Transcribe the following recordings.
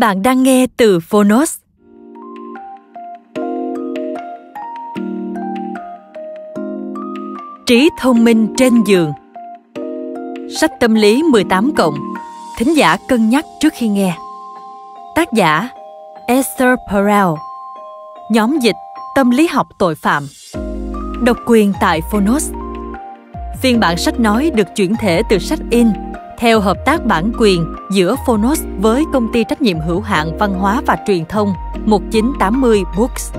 Bạn đang nghe từ Phonos. Trí thông minh trên giường Sách tâm lý 18 cộng Thính giả cân nhắc trước khi nghe Tác giả Esther Perel Nhóm dịch Tâm lý học tội phạm Độc quyền tại Phonos Phiên bản sách nói được chuyển thể từ sách in theo hợp tác bản quyền giữa Phonos với công ty trách nhiệm hữu hạn văn hóa và truyền thông 1980 Books.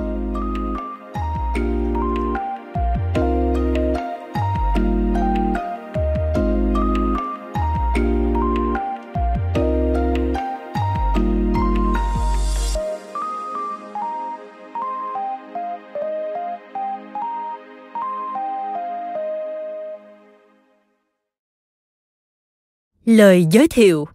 Lời giới thiệu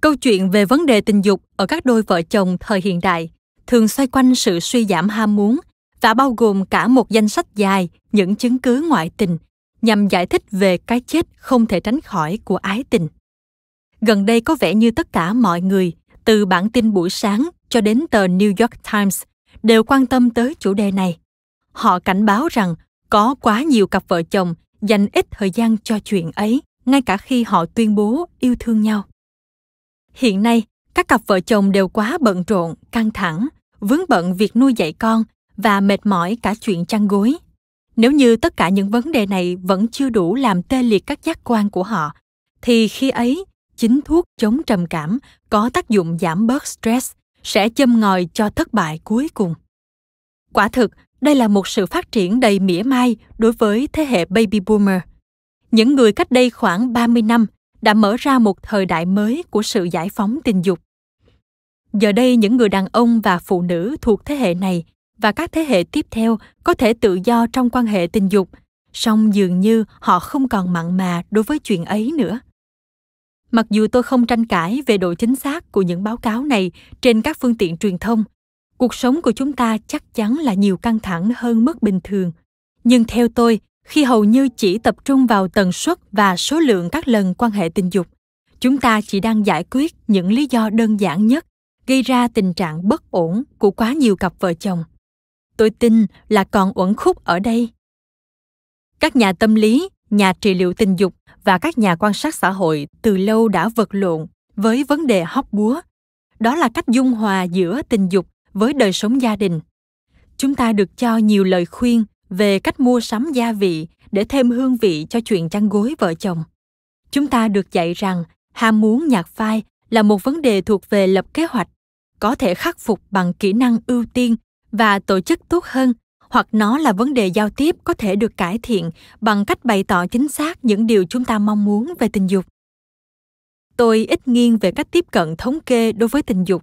Câu chuyện về vấn đề tình dục ở các đôi vợ chồng thời hiện đại thường xoay quanh sự suy giảm ham muốn và bao gồm cả một danh sách dài những chứng cứ ngoại tình nhằm giải thích về cái chết không thể tránh khỏi của ái tình. Gần đây có vẻ như tất cả mọi người, từ bản tin buổi sáng cho đến tờ New York Times, đều quan tâm tới chủ đề này. Họ cảnh báo rằng có quá nhiều cặp vợ chồng dành ít thời gian cho chuyện ấy ngay cả khi họ tuyên bố yêu thương nhau hiện nay các cặp vợ chồng đều quá bận rộn căng thẳng vướng bận việc nuôi dạy con và mệt mỏi cả chuyện chăn gối nếu như tất cả những vấn đề này vẫn chưa đủ làm tê liệt các giác quan của họ thì khi ấy chính thuốc chống trầm cảm có tác dụng giảm bớt stress sẽ châm ngòi cho thất bại cuối cùng quả thực đây là một sự phát triển đầy mỉa mai đối với thế hệ baby boomer. Những người cách đây khoảng 30 năm đã mở ra một thời đại mới của sự giải phóng tình dục. Giờ đây những người đàn ông và phụ nữ thuộc thế hệ này và các thế hệ tiếp theo có thể tự do trong quan hệ tình dục, song dường như họ không còn mặn mà đối với chuyện ấy nữa. Mặc dù tôi không tranh cãi về độ chính xác của những báo cáo này trên các phương tiện truyền thông, cuộc sống của chúng ta chắc chắn là nhiều căng thẳng hơn mức bình thường nhưng theo tôi khi hầu như chỉ tập trung vào tần suất và số lượng các lần quan hệ tình dục chúng ta chỉ đang giải quyết những lý do đơn giản nhất gây ra tình trạng bất ổn của quá nhiều cặp vợ chồng tôi tin là còn uẩn khúc ở đây các nhà tâm lý nhà trị liệu tình dục và các nhà quan sát xã hội từ lâu đã vật lộn với vấn đề hóc búa đó là cách dung hòa giữa tình dục với đời sống gia đình chúng ta được cho nhiều lời khuyên về cách mua sắm gia vị để thêm hương vị cho chuyện chăn gối vợ chồng chúng ta được dạy rằng ham muốn nhạt phai là một vấn đề thuộc về lập kế hoạch có thể khắc phục bằng kỹ năng ưu tiên và tổ chức tốt hơn hoặc nó là vấn đề giao tiếp có thể được cải thiện bằng cách bày tỏ chính xác những điều chúng ta mong muốn về tình dục tôi ít nghiêng về cách tiếp cận thống kê đối với tình dục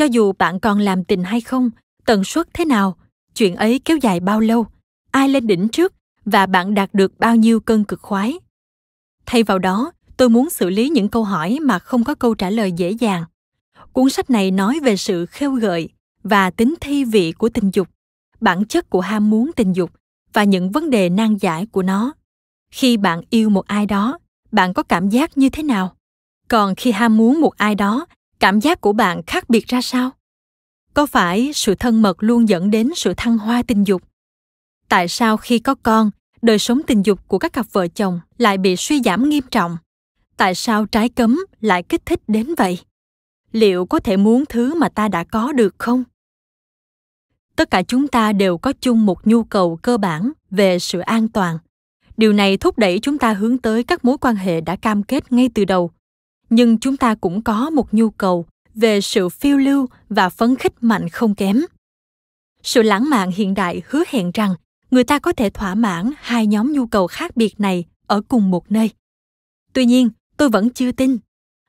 cho dù bạn còn làm tình hay không tần suất thế nào chuyện ấy kéo dài bao lâu ai lên đỉnh trước và bạn đạt được bao nhiêu cân cực khoái thay vào đó tôi muốn xử lý những câu hỏi mà không có câu trả lời dễ dàng cuốn sách này nói về sự khêu gợi và tính thi vị của tình dục bản chất của ham muốn tình dục và những vấn đề nan giải của nó khi bạn yêu một ai đó bạn có cảm giác như thế nào còn khi ham muốn một ai đó cảm giác của bạn khác biệt ra sao có phải sự thân mật luôn dẫn đến sự thăng hoa tình dục tại sao khi có con đời sống tình dục của các cặp vợ chồng lại bị suy giảm nghiêm trọng tại sao trái cấm lại kích thích đến vậy liệu có thể muốn thứ mà ta đã có được không tất cả chúng ta đều có chung một nhu cầu cơ bản về sự an toàn điều này thúc đẩy chúng ta hướng tới các mối quan hệ đã cam kết ngay từ đầu nhưng chúng ta cũng có một nhu cầu về sự phiêu lưu và phấn khích mạnh không kém sự lãng mạn hiện đại hứa hẹn rằng người ta có thể thỏa mãn hai nhóm nhu cầu khác biệt này ở cùng một nơi tuy nhiên tôi vẫn chưa tin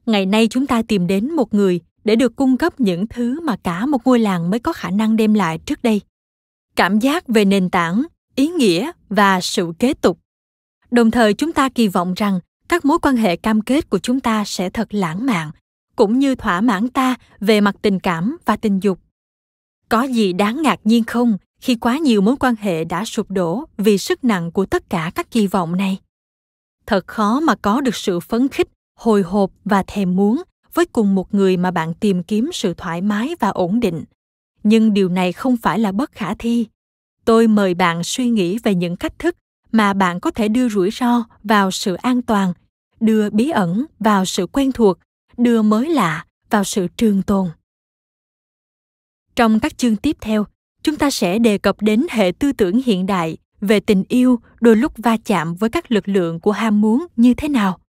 ngày nay chúng ta tìm đến một người để được cung cấp những thứ mà cả một ngôi làng mới có khả năng đem lại trước đây cảm giác về nền tảng ý nghĩa và sự kế tục đồng thời chúng ta kỳ vọng rằng các mối quan hệ cam kết của chúng ta sẽ thật lãng mạn cũng như thỏa mãn ta về mặt tình cảm và tình dục có gì đáng ngạc nhiên không khi quá nhiều mối quan hệ đã sụp đổ vì sức nặng của tất cả các kỳ vọng này thật khó mà có được sự phấn khích hồi hộp và thèm muốn với cùng một người mà bạn tìm kiếm sự thoải mái và ổn định nhưng điều này không phải là bất khả thi tôi mời bạn suy nghĩ về những cách thức mà bạn có thể đưa rủi ro vào sự an toàn đưa bí ẩn vào sự quen thuộc đưa mới lạ vào sự trường tồn trong các chương tiếp theo chúng ta sẽ đề cập đến hệ tư tưởng hiện đại về tình yêu đôi lúc va chạm với các lực lượng của ham muốn như thế nào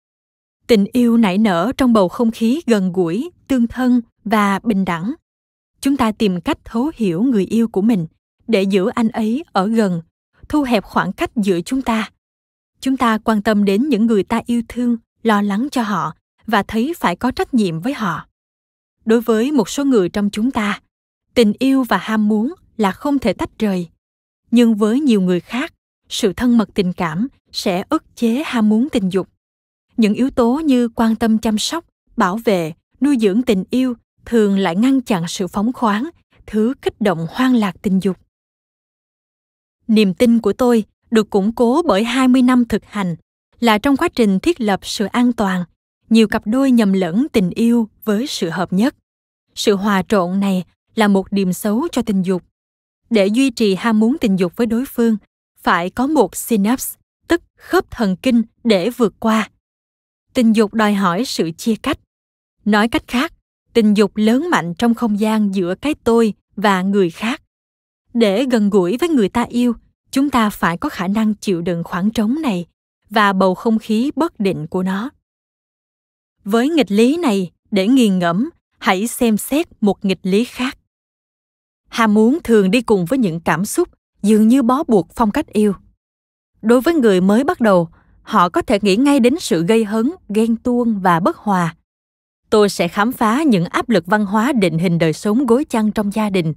tình yêu nảy nở trong bầu không khí gần gũi tương thân và bình đẳng chúng ta tìm cách thấu hiểu người yêu của mình để giữ anh ấy ở gần thu hẹp khoảng cách giữa chúng ta chúng ta quan tâm đến những người ta yêu thương lo lắng cho họ và thấy phải có trách nhiệm với họ đối với một số người trong chúng ta tình yêu và ham muốn là không thể tách rời nhưng với nhiều người khác sự thân mật tình cảm sẽ ức chế ham muốn tình dục những yếu tố như quan tâm chăm sóc bảo vệ nuôi dưỡng tình yêu thường lại ngăn chặn sự phóng khoáng thứ kích động hoang lạc tình dục niềm tin của tôi được củng cố bởi 20 năm thực hành là trong quá trình thiết lập sự an toàn, nhiều cặp đôi nhầm lẫn tình yêu với sự hợp nhất. Sự hòa trộn này là một điểm xấu cho tình dục. Để duy trì ham muốn tình dục với đối phương, phải có một synapse, tức khớp thần kinh để vượt qua. Tình dục đòi hỏi sự chia cách. Nói cách khác, tình dục lớn mạnh trong không gian giữa cái tôi và người khác. Để gần gũi với người ta yêu, chúng ta phải có khả năng chịu đựng khoảng trống này và bầu không khí bất định của nó với nghịch lý này để nghiền ngẫm hãy xem xét một nghịch lý khác ham muốn thường đi cùng với những cảm xúc dường như bó buộc phong cách yêu đối với người mới bắt đầu họ có thể nghĩ ngay đến sự gây hấn ghen tuông và bất hòa tôi sẽ khám phá những áp lực văn hóa định hình đời sống gối chăn trong gia đình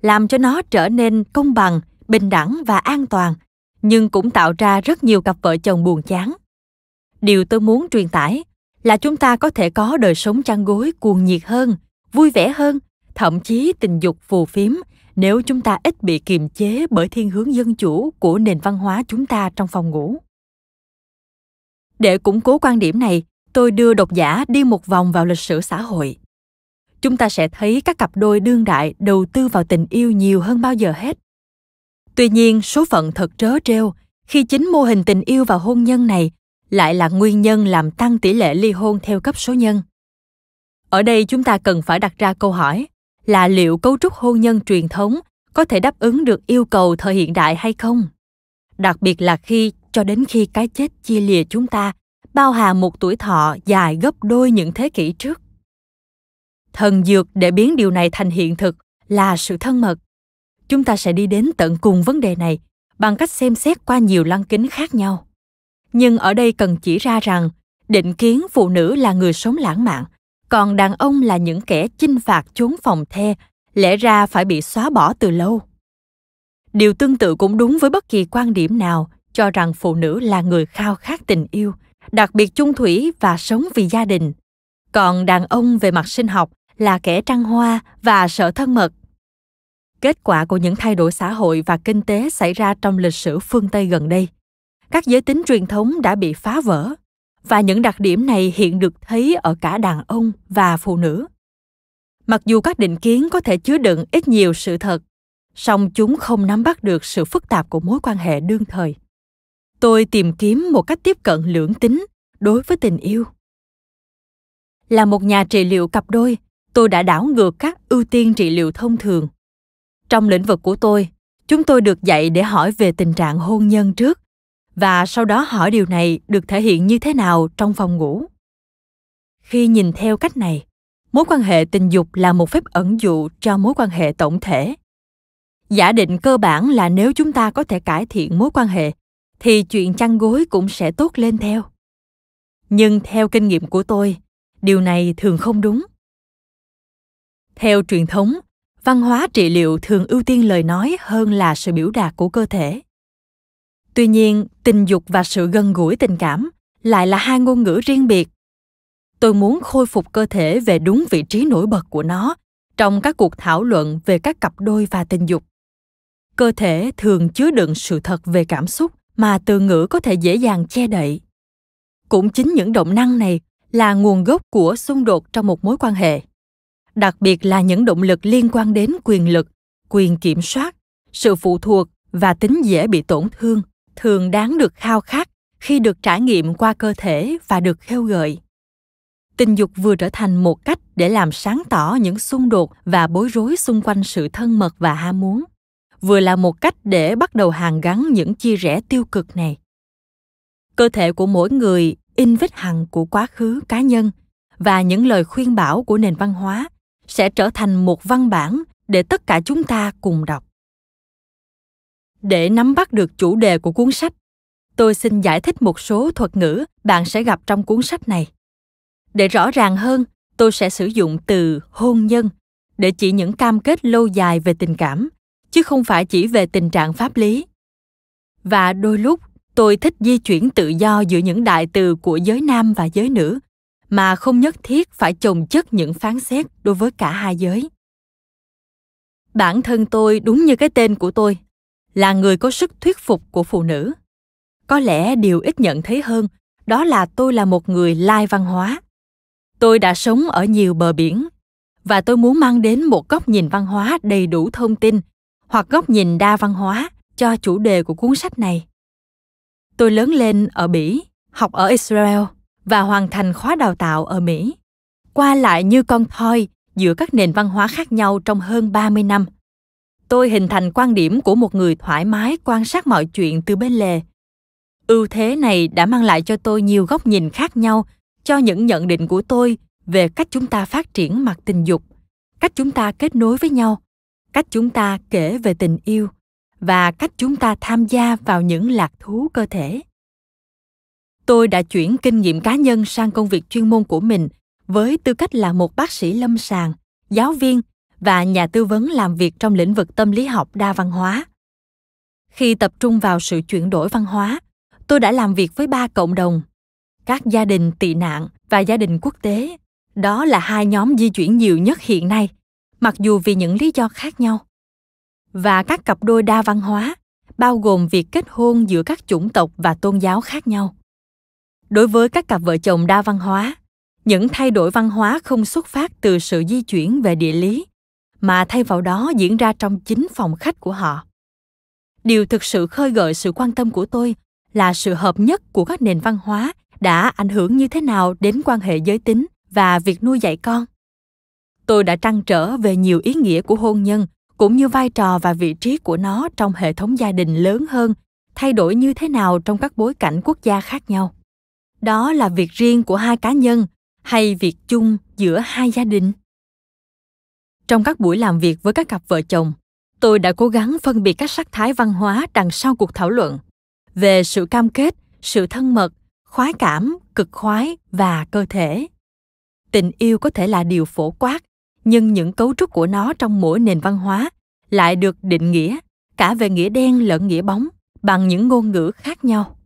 làm cho nó trở nên công bằng bình đẳng và an toàn nhưng cũng tạo ra rất nhiều cặp vợ chồng buồn chán điều tôi muốn truyền tải là chúng ta có thể có đời sống chăn gối cuồng nhiệt hơn vui vẻ hơn thậm chí tình dục phù phiếm nếu chúng ta ít bị kiềm chế bởi thiên hướng dân chủ của nền văn hóa chúng ta trong phòng ngủ để củng cố quan điểm này tôi đưa độc giả đi một vòng vào lịch sử xã hội chúng ta sẽ thấy các cặp đôi đương đại đầu tư vào tình yêu nhiều hơn bao giờ hết Tuy nhiên, số phận thật trớ trêu khi chính mô hình tình yêu và hôn nhân này lại là nguyên nhân làm tăng tỷ lệ ly hôn theo cấp số nhân. Ở đây chúng ta cần phải đặt ra câu hỏi là liệu cấu trúc hôn nhân truyền thống có thể đáp ứng được yêu cầu thời hiện đại hay không? Đặc biệt là khi cho đến khi cái chết chia lìa chúng ta bao hà một tuổi thọ dài gấp đôi những thế kỷ trước. Thần dược để biến điều này thành hiện thực là sự thân mật, chúng ta sẽ đi đến tận cùng vấn đề này bằng cách xem xét qua nhiều lăng kính khác nhau nhưng ở đây cần chỉ ra rằng định kiến phụ nữ là người sống lãng mạn còn đàn ông là những kẻ chinh phạt chốn phòng the lẽ ra phải bị xóa bỏ từ lâu điều tương tự cũng đúng với bất kỳ quan điểm nào cho rằng phụ nữ là người khao khát tình yêu đặc biệt chung thủy và sống vì gia đình còn đàn ông về mặt sinh học là kẻ trăng hoa và sợ thân mật kết quả của những thay đổi xã hội và kinh tế xảy ra trong lịch sử phương Tây gần đây. Các giới tính truyền thống đã bị phá vỡ và những đặc điểm này hiện được thấy ở cả đàn ông và phụ nữ. Mặc dù các định kiến có thể chứa đựng ít nhiều sự thật, song chúng không nắm bắt được sự phức tạp của mối quan hệ đương thời. Tôi tìm kiếm một cách tiếp cận lưỡng tính đối với tình yêu. Là một nhà trị liệu cặp đôi, tôi đã đảo ngược các ưu tiên trị liệu thông thường trong lĩnh vực của tôi chúng tôi được dạy để hỏi về tình trạng hôn nhân trước và sau đó hỏi điều này được thể hiện như thế nào trong phòng ngủ khi nhìn theo cách này mối quan hệ tình dục là một phép ẩn dụ cho mối quan hệ tổng thể giả định cơ bản là nếu chúng ta có thể cải thiện mối quan hệ thì chuyện chăn gối cũng sẽ tốt lên theo nhưng theo kinh nghiệm của tôi điều này thường không đúng theo truyền thống văn hóa trị liệu thường ưu tiên lời nói hơn là sự biểu đạt của cơ thể tuy nhiên tình dục và sự gần gũi tình cảm lại là hai ngôn ngữ riêng biệt tôi muốn khôi phục cơ thể về đúng vị trí nổi bật của nó trong các cuộc thảo luận về các cặp đôi và tình dục cơ thể thường chứa đựng sự thật về cảm xúc mà từ ngữ có thể dễ dàng che đậy cũng chính những động năng này là nguồn gốc của xung đột trong một mối quan hệ đặc biệt là những động lực liên quan đến quyền lực quyền kiểm soát sự phụ thuộc và tính dễ bị tổn thương thường đáng được khao khát khi được trải nghiệm qua cơ thể và được kêu gợi tình dục vừa trở thành một cách để làm sáng tỏ những xung đột và bối rối xung quanh sự thân mật và ham muốn vừa là một cách để bắt đầu hàn gắn những chia rẽ tiêu cực này cơ thể của mỗi người in vết hằn của quá khứ cá nhân và những lời khuyên bảo của nền văn hóa sẽ trở thành một văn bản để tất cả chúng ta cùng đọc để nắm bắt được chủ đề của cuốn sách tôi xin giải thích một số thuật ngữ bạn sẽ gặp trong cuốn sách này để rõ ràng hơn tôi sẽ sử dụng từ hôn nhân để chỉ những cam kết lâu dài về tình cảm chứ không phải chỉ về tình trạng pháp lý và đôi lúc tôi thích di chuyển tự do giữa những đại từ của giới nam và giới nữ mà không nhất thiết phải chồng chất những phán xét đối với cả hai giới bản thân tôi đúng như cái tên của tôi là người có sức thuyết phục của phụ nữ có lẽ điều ít nhận thấy hơn đó là tôi là một người lai văn hóa tôi đã sống ở nhiều bờ biển và tôi muốn mang đến một góc nhìn văn hóa đầy đủ thông tin hoặc góc nhìn đa văn hóa cho chủ đề của cuốn sách này tôi lớn lên ở bỉ học ở israel và hoàn thành khóa đào tạo ở Mỹ, qua lại như con thoi giữa các nền văn hóa khác nhau trong hơn 30 năm. Tôi hình thành quan điểm của một người thoải mái quan sát mọi chuyện từ bên lề. Ưu thế này đã mang lại cho tôi nhiều góc nhìn khác nhau cho những nhận định của tôi về cách chúng ta phát triển mặt tình dục, cách chúng ta kết nối với nhau, cách chúng ta kể về tình yêu và cách chúng ta tham gia vào những lạc thú cơ thể tôi đã chuyển kinh nghiệm cá nhân sang công việc chuyên môn của mình với tư cách là một bác sĩ lâm sàng giáo viên và nhà tư vấn làm việc trong lĩnh vực tâm lý học đa văn hóa khi tập trung vào sự chuyển đổi văn hóa tôi đã làm việc với ba cộng đồng các gia đình tị nạn và gia đình quốc tế đó là hai nhóm di chuyển nhiều nhất hiện nay mặc dù vì những lý do khác nhau và các cặp đôi đa văn hóa bao gồm việc kết hôn giữa các chủng tộc và tôn giáo khác nhau đối với các cặp vợ chồng đa văn hóa những thay đổi văn hóa không xuất phát từ sự di chuyển về địa lý mà thay vào đó diễn ra trong chính phòng khách của họ điều thực sự khơi gợi sự quan tâm của tôi là sự hợp nhất của các nền văn hóa đã ảnh hưởng như thế nào đến quan hệ giới tính và việc nuôi dạy con tôi đã trăn trở về nhiều ý nghĩa của hôn nhân cũng như vai trò và vị trí của nó trong hệ thống gia đình lớn hơn thay đổi như thế nào trong các bối cảnh quốc gia khác nhau đó là việc riêng của hai cá nhân hay việc chung giữa hai gia đình trong các buổi làm việc với các cặp vợ chồng tôi đã cố gắng phân biệt các sắc thái văn hóa đằng sau cuộc thảo luận về sự cam kết sự thân mật khoái cảm cực khoái và cơ thể tình yêu có thể là điều phổ quát nhưng những cấu trúc của nó trong mỗi nền văn hóa lại được định nghĩa cả về nghĩa đen lẫn nghĩa bóng bằng những ngôn ngữ khác nhau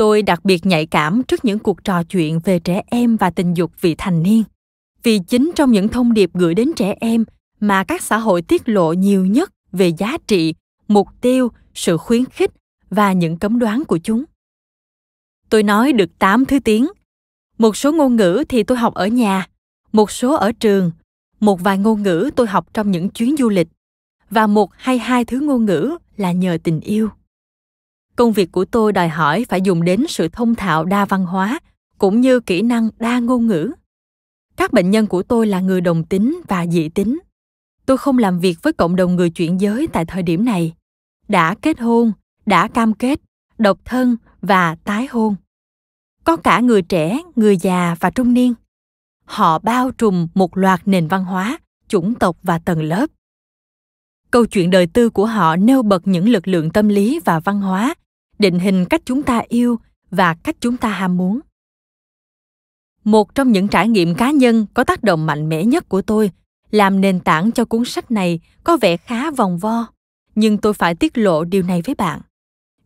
tôi đặc biệt nhạy cảm trước những cuộc trò chuyện về trẻ em và tình dục vị thành niên vì chính trong những thông điệp gửi đến trẻ em mà các xã hội tiết lộ nhiều nhất về giá trị mục tiêu sự khuyến khích và những cấm đoán của chúng tôi nói được 8 thứ tiếng một số ngôn ngữ thì tôi học ở nhà một số ở trường một vài ngôn ngữ tôi học trong những chuyến du lịch và một hay hai thứ ngôn ngữ là nhờ tình yêu công việc của tôi đòi hỏi phải dùng đến sự thông thạo đa văn hóa cũng như kỹ năng đa ngôn ngữ các bệnh nhân của tôi là người đồng tính và dị tính tôi không làm việc với cộng đồng người chuyển giới tại thời điểm này đã kết hôn đã cam kết độc thân và tái hôn có cả người trẻ người già và trung niên họ bao trùm một loạt nền văn hóa chủng tộc và tầng lớp câu chuyện đời tư của họ nêu bật những lực lượng tâm lý và văn hóa định hình cách chúng ta yêu và cách chúng ta ham muốn một trong những trải nghiệm cá nhân có tác động mạnh mẽ nhất của tôi làm nền tảng cho cuốn sách này có vẻ khá vòng vo nhưng tôi phải tiết lộ điều này với bạn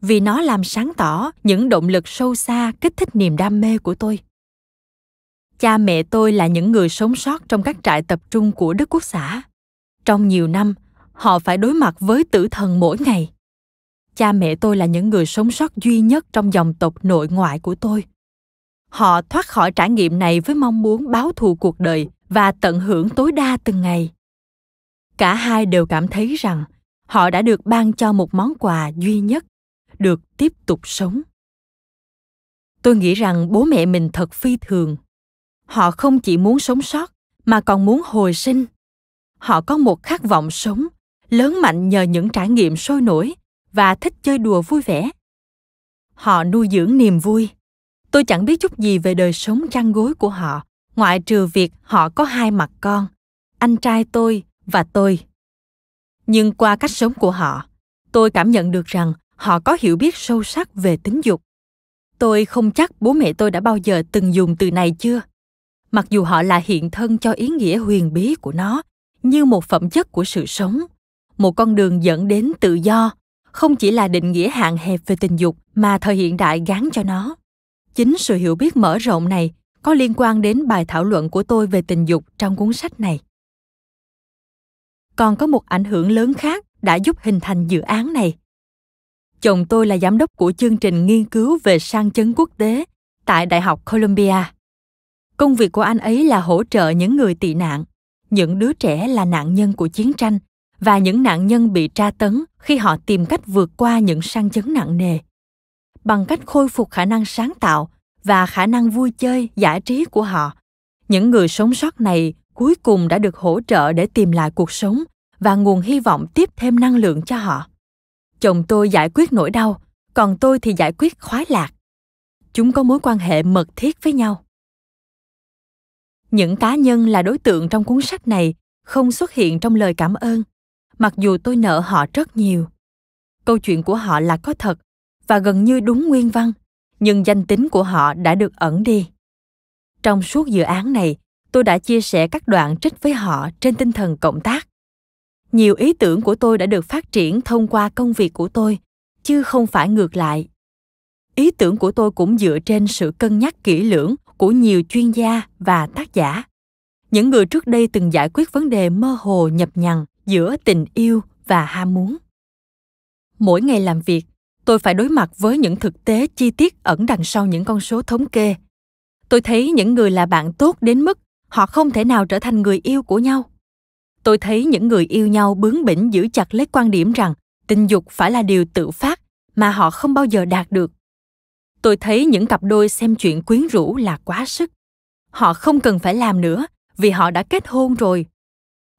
vì nó làm sáng tỏ những động lực sâu xa kích thích niềm đam mê của tôi cha mẹ tôi là những người sống sót trong các trại tập trung của đức quốc xã trong nhiều năm họ phải đối mặt với tử thần mỗi ngày cha mẹ tôi là những người sống sót duy nhất trong dòng tộc nội ngoại của tôi họ thoát khỏi trải nghiệm này với mong muốn báo thù cuộc đời và tận hưởng tối đa từng ngày cả hai đều cảm thấy rằng họ đã được ban cho một món quà duy nhất được tiếp tục sống tôi nghĩ rằng bố mẹ mình thật phi thường họ không chỉ muốn sống sót mà còn muốn hồi sinh họ có một khát vọng sống lớn mạnh nhờ những trải nghiệm sôi nổi và thích chơi đùa vui vẻ. Họ nuôi dưỡng niềm vui. Tôi chẳng biết chút gì về đời sống chăn gối của họ, ngoại trừ việc họ có hai mặt con, anh trai tôi và tôi. Nhưng qua cách sống của họ, tôi cảm nhận được rằng họ có hiểu biết sâu sắc về tính dục. Tôi không chắc bố mẹ tôi đã bao giờ từng dùng từ này chưa. Mặc dù họ là hiện thân cho ý nghĩa huyền bí của nó, như một phẩm chất của sự sống, một con đường dẫn đến tự do, không chỉ là định nghĩa hạn hẹp về tình dục mà thời hiện đại gắn cho nó chính sự hiểu biết mở rộng này có liên quan đến bài thảo luận của tôi về tình dục trong cuốn sách này còn có một ảnh hưởng lớn khác đã giúp hình thành dự án này chồng tôi là giám đốc của chương trình nghiên cứu về sang chấn quốc tế tại đại học columbia công việc của anh ấy là hỗ trợ những người tị nạn những đứa trẻ là nạn nhân của chiến tranh và những nạn nhân bị tra tấn khi họ tìm cách vượt qua những sang chấn nặng nề bằng cách khôi phục khả năng sáng tạo và khả năng vui chơi giải trí của họ những người sống sót này cuối cùng đã được hỗ trợ để tìm lại cuộc sống và nguồn hy vọng tiếp thêm năng lượng cho họ chồng tôi giải quyết nỗi đau còn tôi thì giải quyết khoái lạc chúng có mối quan hệ mật thiết với nhau những cá nhân là đối tượng trong cuốn sách này không xuất hiện trong lời cảm ơn mặc dù tôi nợ họ rất nhiều câu chuyện của họ là có thật và gần như đúng nguyên văn nhưng danh tính của họ đã được ẩn đi trong suốt dự án này tôi đã chia sẻ các đoạn trích với họ trên tinh thần cộng tác nhiều ý tưởng của tôi đã được phát triển thông qua công việc của tôi chứ không phải ngược lại ý tưởng của tôi cũng dựa trên sự cân nhắc kỹ lưỡng của nhiều chuyên gia và tác giả những người trước đây từng giải quyết vấn đề mơ hồ nhập nhằng giữa tình yêu và ham muốn mỗi ngày làm việc tôi phải đối mặt với những thực tế chi tiết ẩn đằng sau những con số thống kê tôi thấy những người là bạn tốt đến mức họ không thể nào trở thành người yêu của nhau tôi thấy những người yêu nhau bướng bỉnh giữ chặt lấy quan điểm rằng tình dục phải là điều tự phát mà họ không bao giờ đạt được tôi thấy những cặp đôi xem chuyện quyến rũ là quá sức họ không cần phải làm nữa vì họ đã kết hôn rồi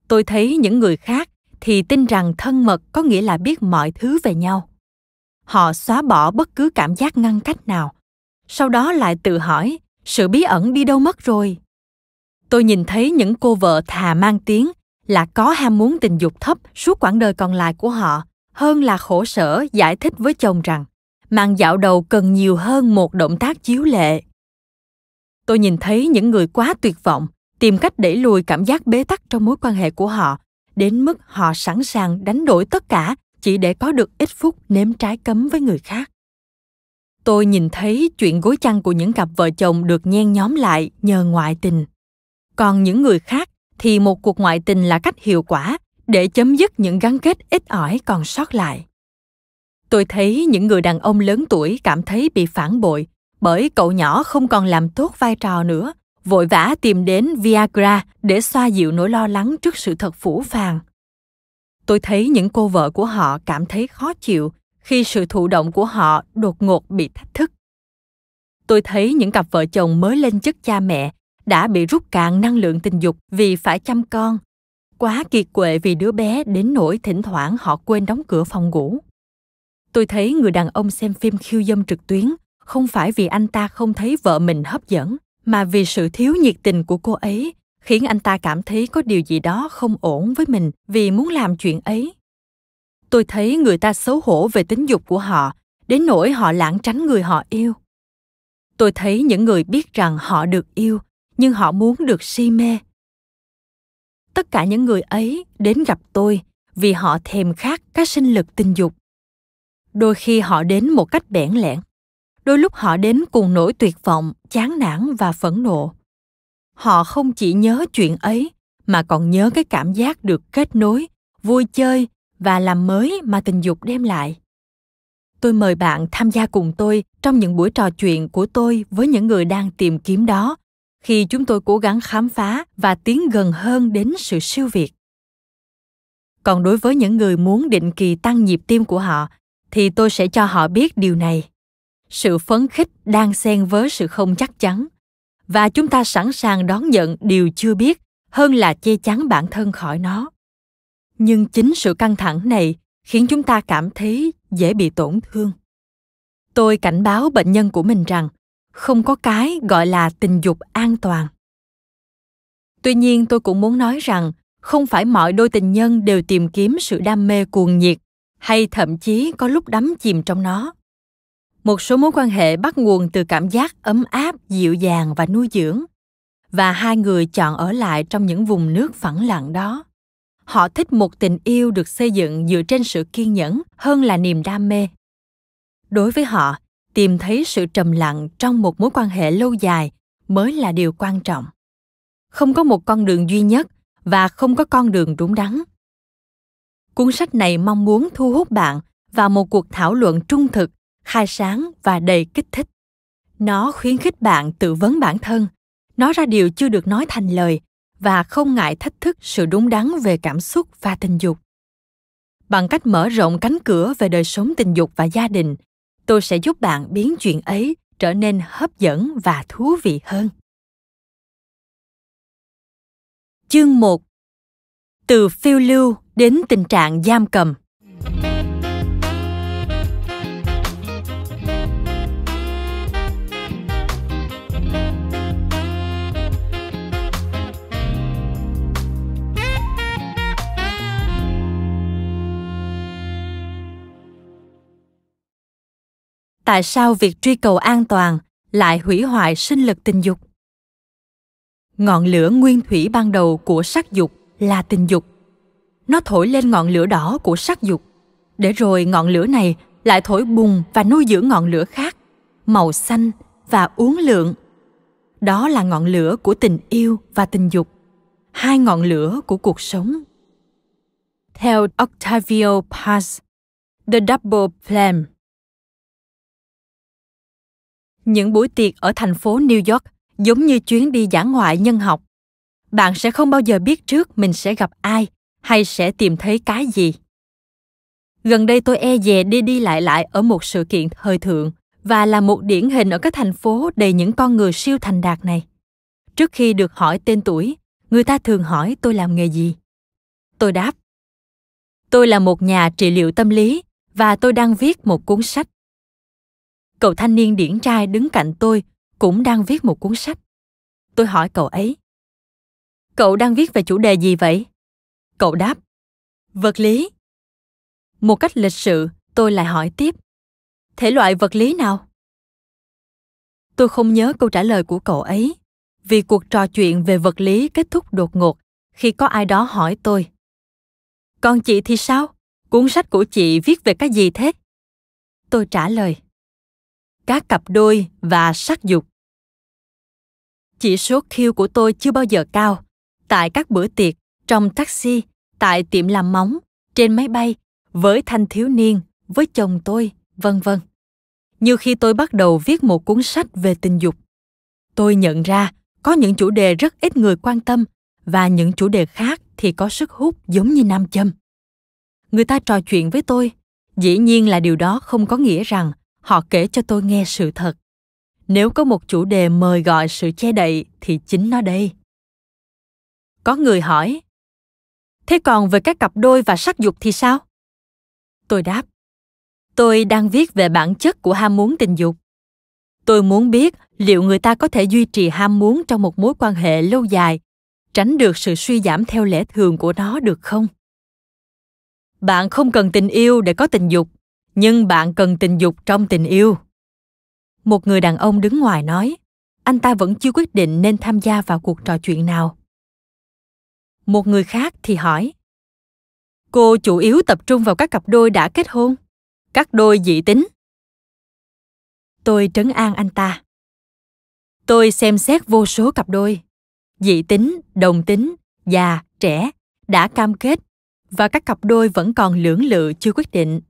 tôi thấy những người khác thì tin rằng thân mật có nghĩa là biết mọi thứ về nhau họ xóa bỏ bất cứ cảm giác ngăn cách nào sau đó lại tự hỏi sự bí ẩn đi đâu mất rồi tôi nhìn thấy những cô vợ thà mang tiếng là có ham muốn tình dục thấp suốt quãng đời còn lại của họ hơn là khổ sở giải thích với chồng rằng màn dạo đầu cần nhiều hơn một động tác chiếu lệ tôi nhìn thấy những người quá tuyệt vọng tìm cách đẩy lùi cảm giác bế tắc trong mối quan hệ của họ đến mức họ sẵn sàng đánh đổi tất cả chỉ để có được ít phút nếm trái cấm với người khác tôi nhìn thấy chuyện gối chăn của những cặp vợ chồng được nhen nhóm lại nhờ ngoại tình còn những người khác thì một cuộc ngoại tình là cách hiệu quả để chấm dứt những gắn kết ít ỏi còn sót lại tôi thấy những người đàn ông lớn tuổi cảm thấy bị phản bội bởi cậu nhỏ không còn làm tốt vai trò nữa vội vã tìm đến Viagra để xoa dịu nỗi lo lắng trước sự thật phủ phàng. Tôi thấy những cô vợ của họ cảm thấy khó chịu khi sự thụ động của họ đột ngột bị thách thức. Tôi thấy những cặp vợ chồng mới lên chức cha mẹ đã bị rút cạn năng lượng tình dục vì phải chăm con, quá kiệt quệ vì đứa bé đến nỗi thỉnh thoảng họ quên đóng cửa phòng ngủ. Tôi thấy người đàn ông xem phim khiêu dâm trực tuyến không phải vì anh ta không thấy vợ mình hấp dẫn, mà vì sự thiếu nhiệt tình của cô ấy khiến anh ta cảm thấy có điều gì đó không ổn với mình vì muốn làm chuyện ấy tôi thấy người ta xấu hổ về tính dục của họ đến nỗi họ lãng tránh người họ yêu tôi thấy những người biết rằng họ được yêu nhưng họ muốn được si mê tất cả những người ấy đến gặp tôi vì họ thèm khát các sinh lực tình dục đôi khi họ đến một cách bẽn lẽn đôi lúc họ đến cùng nỗi tuyệt vọng chán nản và phẫn nộ họ không chỉ nhớ chuyện ấy mà còn nhớ cái cảm giác được kết nối vui chơi và làm mới mà tình dục đem lại tôi mời bạn tham gia cùng tôi trong những buổi trò chuyện của tôi với những người đang tìm kiếm đó khi chúng tôi cố gắng khám phá và tiến gần hơn đến sự siêu việt còn đối với những người muốn định kỳ tăng nhịp tim của họ thì tôi sẽ cho họ biết điều này sự phấn khích đang xen với sự không chắc chắn và chúng ta sẵn sàng đón nhận điều chưa biết hơn là che chắn bản thân khỏi nó nhưng chính sự căng thẳng này khiến chúng ta cảm thấy dễ bị tổn thương tôi cảnh báo bệnh nhân của mình rằng không có cái gọi là tình dục an toàn tuy nhiên tôi cũng muốn nói rằng không phải mọi đôi tình nhân đều tìm kiếm sự đam mê cuồng nhiệt hay thậm chí có lúc đắm chìm trong nó một số mối quan hệ bắt nguồn từ cảm giác ấm áp dịu dàng và nuôi dưỡng và hai người chọn ở lại trong những vùng nước phẳng lặng đó họ thích một tình yêu được xây dựng dựa trên sự kiên nhẫn hơn là niềm đam mê đối với họ tìm thấy sự trầm lặng trong một mối quan hệ lâu dài mới là điều quan trọng không có một con đường duy nhất và không có con đường đúng đắn cuốn sách này mong muốn thu hút bạn vào một cuộc thảo luận trung thực khai sáng và đầy kích thích nó khuyến khích bạn tự vấn bản thân nói ra điều chưa được nói thành lời và không ngại thách thức sự đúng đắn về cảm xúc và tình dục bằng cách mở rộng cánh cửa về đời sống tình dục và gia đình tôi sẽ giúp bạn biến chuyện ấy trở nên hấp dẫn và thú vị hơn. Chương 1 Từ phiêu lưu đến tình trạng giam cầm tại sao việc truy cầu an toàn lại hủy hoại sinh lực tình dục ngọn lửa nguyên thủy ban đầu của sắc dục là tình dục nó thổi lên ngọn lửa đỏ của sắc dục để rồi ngọn lửa này lại thổi bùng và nuôi dưỡng ngọn lửa khác màu xanh và uốn lượn đó là ngọn lửa của tình yêu và tình dục hai ngọn lửa của cuộc sống theo octavio paz the double flame những buổi tiệc ở thành phố New York giống như chuyến đi dã ngoại nhân học. Bạn sẽ không bao giờ biết trước mình sẽ gặp ai hay sẽ tìm thấy cái gì. Gần đây tôi e dè đi đi lại lại ở một sự kiện thời thượng và là một điển hình ở các thành phố đầy những con người siêu thành đạt này. Trước khi được hỏi tên tuổi, người ta thường hỏi tôi làm nghề gì. Tôi đáp, tôi là một nhà trị liệu tâm lý và tôi đang viết một cuốn sách cậu thanh niên điển trai đứng cạnh tôi cũng đang viết một cuốn sách tôi hỏi cậu ấy cậu đang viết về chủ đề gì vậy cậu đáp vật lý một cách lịch sự tôi lại hỏi tiếp thể loại vật lý nào tôi không nhớ câu trả lời của cậu ấy vì cuộc trò chuyện về vật lý kết thúc đột ngột khi có ai đó hỏi tôi còn chị thì sao cuốn sách của chị viết về cái gì thế tôi trả lời các cặp đôi và sắc dục. Chỉ số khiêu của tôi chưa bao giờ cao. Tại các bữa tiệc, trong taxi, tại tiệm làm móng, trên máy bay, với thanh thiếu niên, với chồng tôi, vân vân. Như khi tôi bắt đầu viết một cuốn sách về tình dục, tôi nhận ra có những chủ đề rất ít người quan tâm và những chủ đề khác thì có sức hút giống như nam châm. Người ta trò chuyện với tôi, dĩ nhiên là điều đó không có nghĩa rằng họ kể cho tôi nghe sự thật nếu có một chủ đề mời gọi sự che đậy thì chính nó đây có người hỏi thế còn về các cặp đôi và sắc dục thì sao tôi đáp tôi đang viết về bản chất của ham muốn tình dục tôi muốn biết liệu người ta có thể duy trì ham muốn trong một mối quan hệ lâu dài tránh được sự suy giảm theo lẽ thường của nó được không bạn không cần tình yêu để có tình dục nhưng bạn cần tình dục trong tình yêu một người đàn ông đứng ngoài nói anh ta vẫn chưa quyết định nên tham gia vào cuộc trò chuyện nào một người khác thì hỏi cô chủ yếu tập trung vào các cặp đôi đã kết hôn các đôi dị tính tôi trấn an anh ta tôi xem xét vô số cặp đôi dị tính đồng tính già trẻ đã cam kết và các cặp đôi vẫn còn lưỡng lự chưa quyết định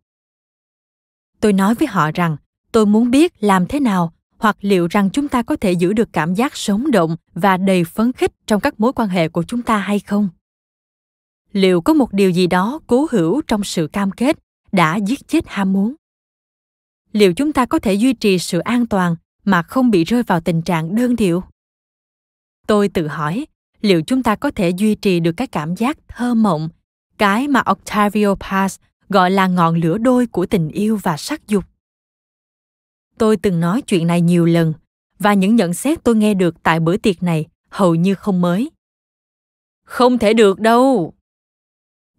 tôi nói với họ rằng tôi muốn biết làm thế nào hoặc liệu rằng chúng ta có thể giữ được cảm giác sống động và đầy phấn khích trong các mối quan hệ của chúng ta hay không liệu có một điều gì đó cố hữu trong sự cam kết đã giết chết ham muốn liệu chúng ta có thể duy trì sự an toàn mà không bị rơi vào tình trạng đơn điệu tôi tự hỏi liệu chúng ta có thể duy trì được cái cảm giác thơ mộng cái mà octavio paz gọi là ngọn lửa đôi của tình yêu và sắc dục tôi từng nói chuyện này nhiều lần và những nhận xét tôi nghe được tại bữa tiệc này hầu như không mới không thể được đâu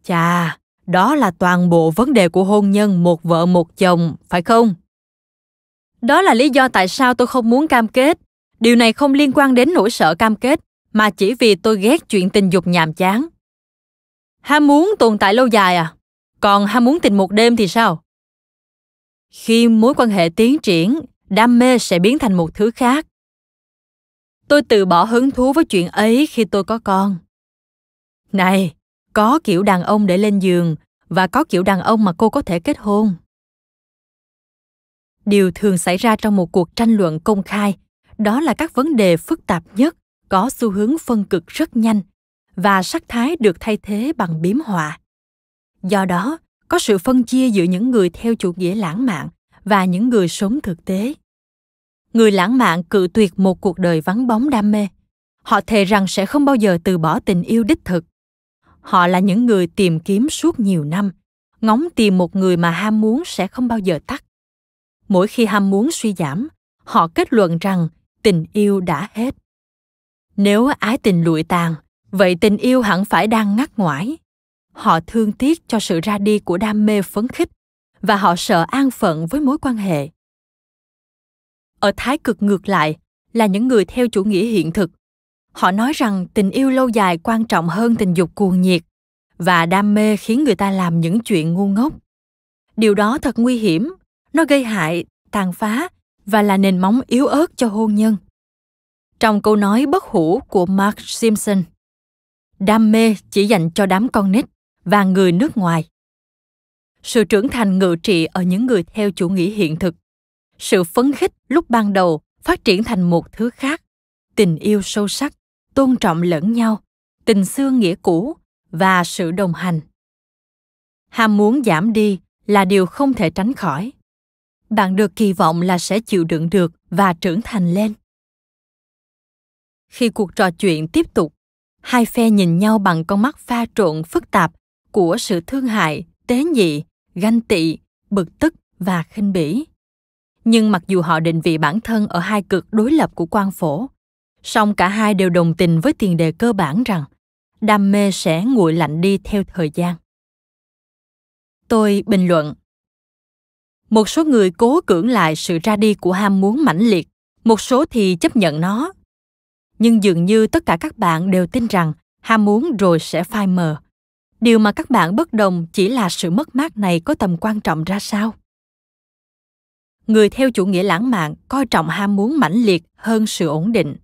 chà đó là toàn bộ vấn đề của hôn nhân một vợ một chồng phải không đó là lý do tại sao tôi không muốn cam kết điều này không liên quan đến nỗi sợ cam kết mà chỉ vì tôi ghét chuyện tình dục nhàm chán ham muốn tồn tại lâu dài à còn ham muốn tình một đêm thì sao khi mối quan hệ tiến triển đam mê sẽ biến thành một thứ khác tôi từ bỏ hứng thú với chuyện ấy khi tôi có con này có kiểu đàn ông để lên giường và có kiểu đàn ông mà cô có thể kết hôn điều thường xảy ra trong một cuộc tranh luận công khai đó là các vấn đề phức tạp nhất có xu hướng phân cực rất nhanh và sắc thái được thay thế bằng biếm họa do đó có sự phân chia giữa những người theo chủ nghĩa lãng mạn và những người sống thực tế người lãng mạn cự tuyệt một cuộc đời vắng bóng đam mê họ thề rằng sẽ không bao giờ từ bỏ tình yêu đích thực họ là những người tìm kiếm suốt nhiều năm ngóng tìm một người mà ham muốn sẽ không bao giờ tắt mỗi khi ham muốn suy giảm họ kết luận rằng tình yêu đã hết nếu ái tình lụi tàn vậy tình yêu hẳn phải đang ngắt ngoải họ thương tiếc cho sự ra đi của đam mê phấn khích và họ sợ an phận với mối quan hệ ở thái cực ngược lại là những người theo chủ nghĩa hiện thực họ nói rằng tình yêu lâu dài quan trọng hơn tình dục cuồng nhiệt và đam mê khiến người ta làm những chuyện ngu ngốc điều đó thật nguy hiểm nó gây hại tàn phá và là nền móng yếu ớt cho hôn nhân trong câu nói bất hủ của mark simpson đam mê chỉ dành cho đám con nít và người nước ngoài sự trưởng thành ngự trị ở những người theo chủ nghĩa hiện thực sự phấn khích lúc ban đầu phát triển thành một thứ khác tình yêu sâu sắc tôn trọng lẫn nhau tình xưa nghĩa cũ và sự đồng hành ham muốn giảm đi là điều không thể tránh khỏi bạn được kỳ vọng là sẽ chịu đựng được và trưởng thành lên khi cuộc trò chuyện tiếp tục hai phe nhìn nhau bằng con mắt pha trộn phức tạp của sự thương hại, tế nhị, ganh tị, bực tức và khinh bỉ. Nhưng mặc dù họ định vị bản thân ở hai cực đối lập của quan phổ, song cả hai đều đồng tình với tiền đề cơ bản rằng đam mê sẽ nguội lạnh đi theo thời gian. Tôi bình luận một số người cố cưỡng lại sự ra đi của ham muốn mãnh liệt một số thì chấp nhận nó nhưng dường như tất cả các bạn đều tin rằng ham muốn rồi sẽ phai mờ điều mà các bạn bất đồng chỉ là sự mất mát này có tầm quan trọng ra sao người theo chủ nghĩa lãng mạn coi trọng ham muốn mãnh liệt hơn sự ổn định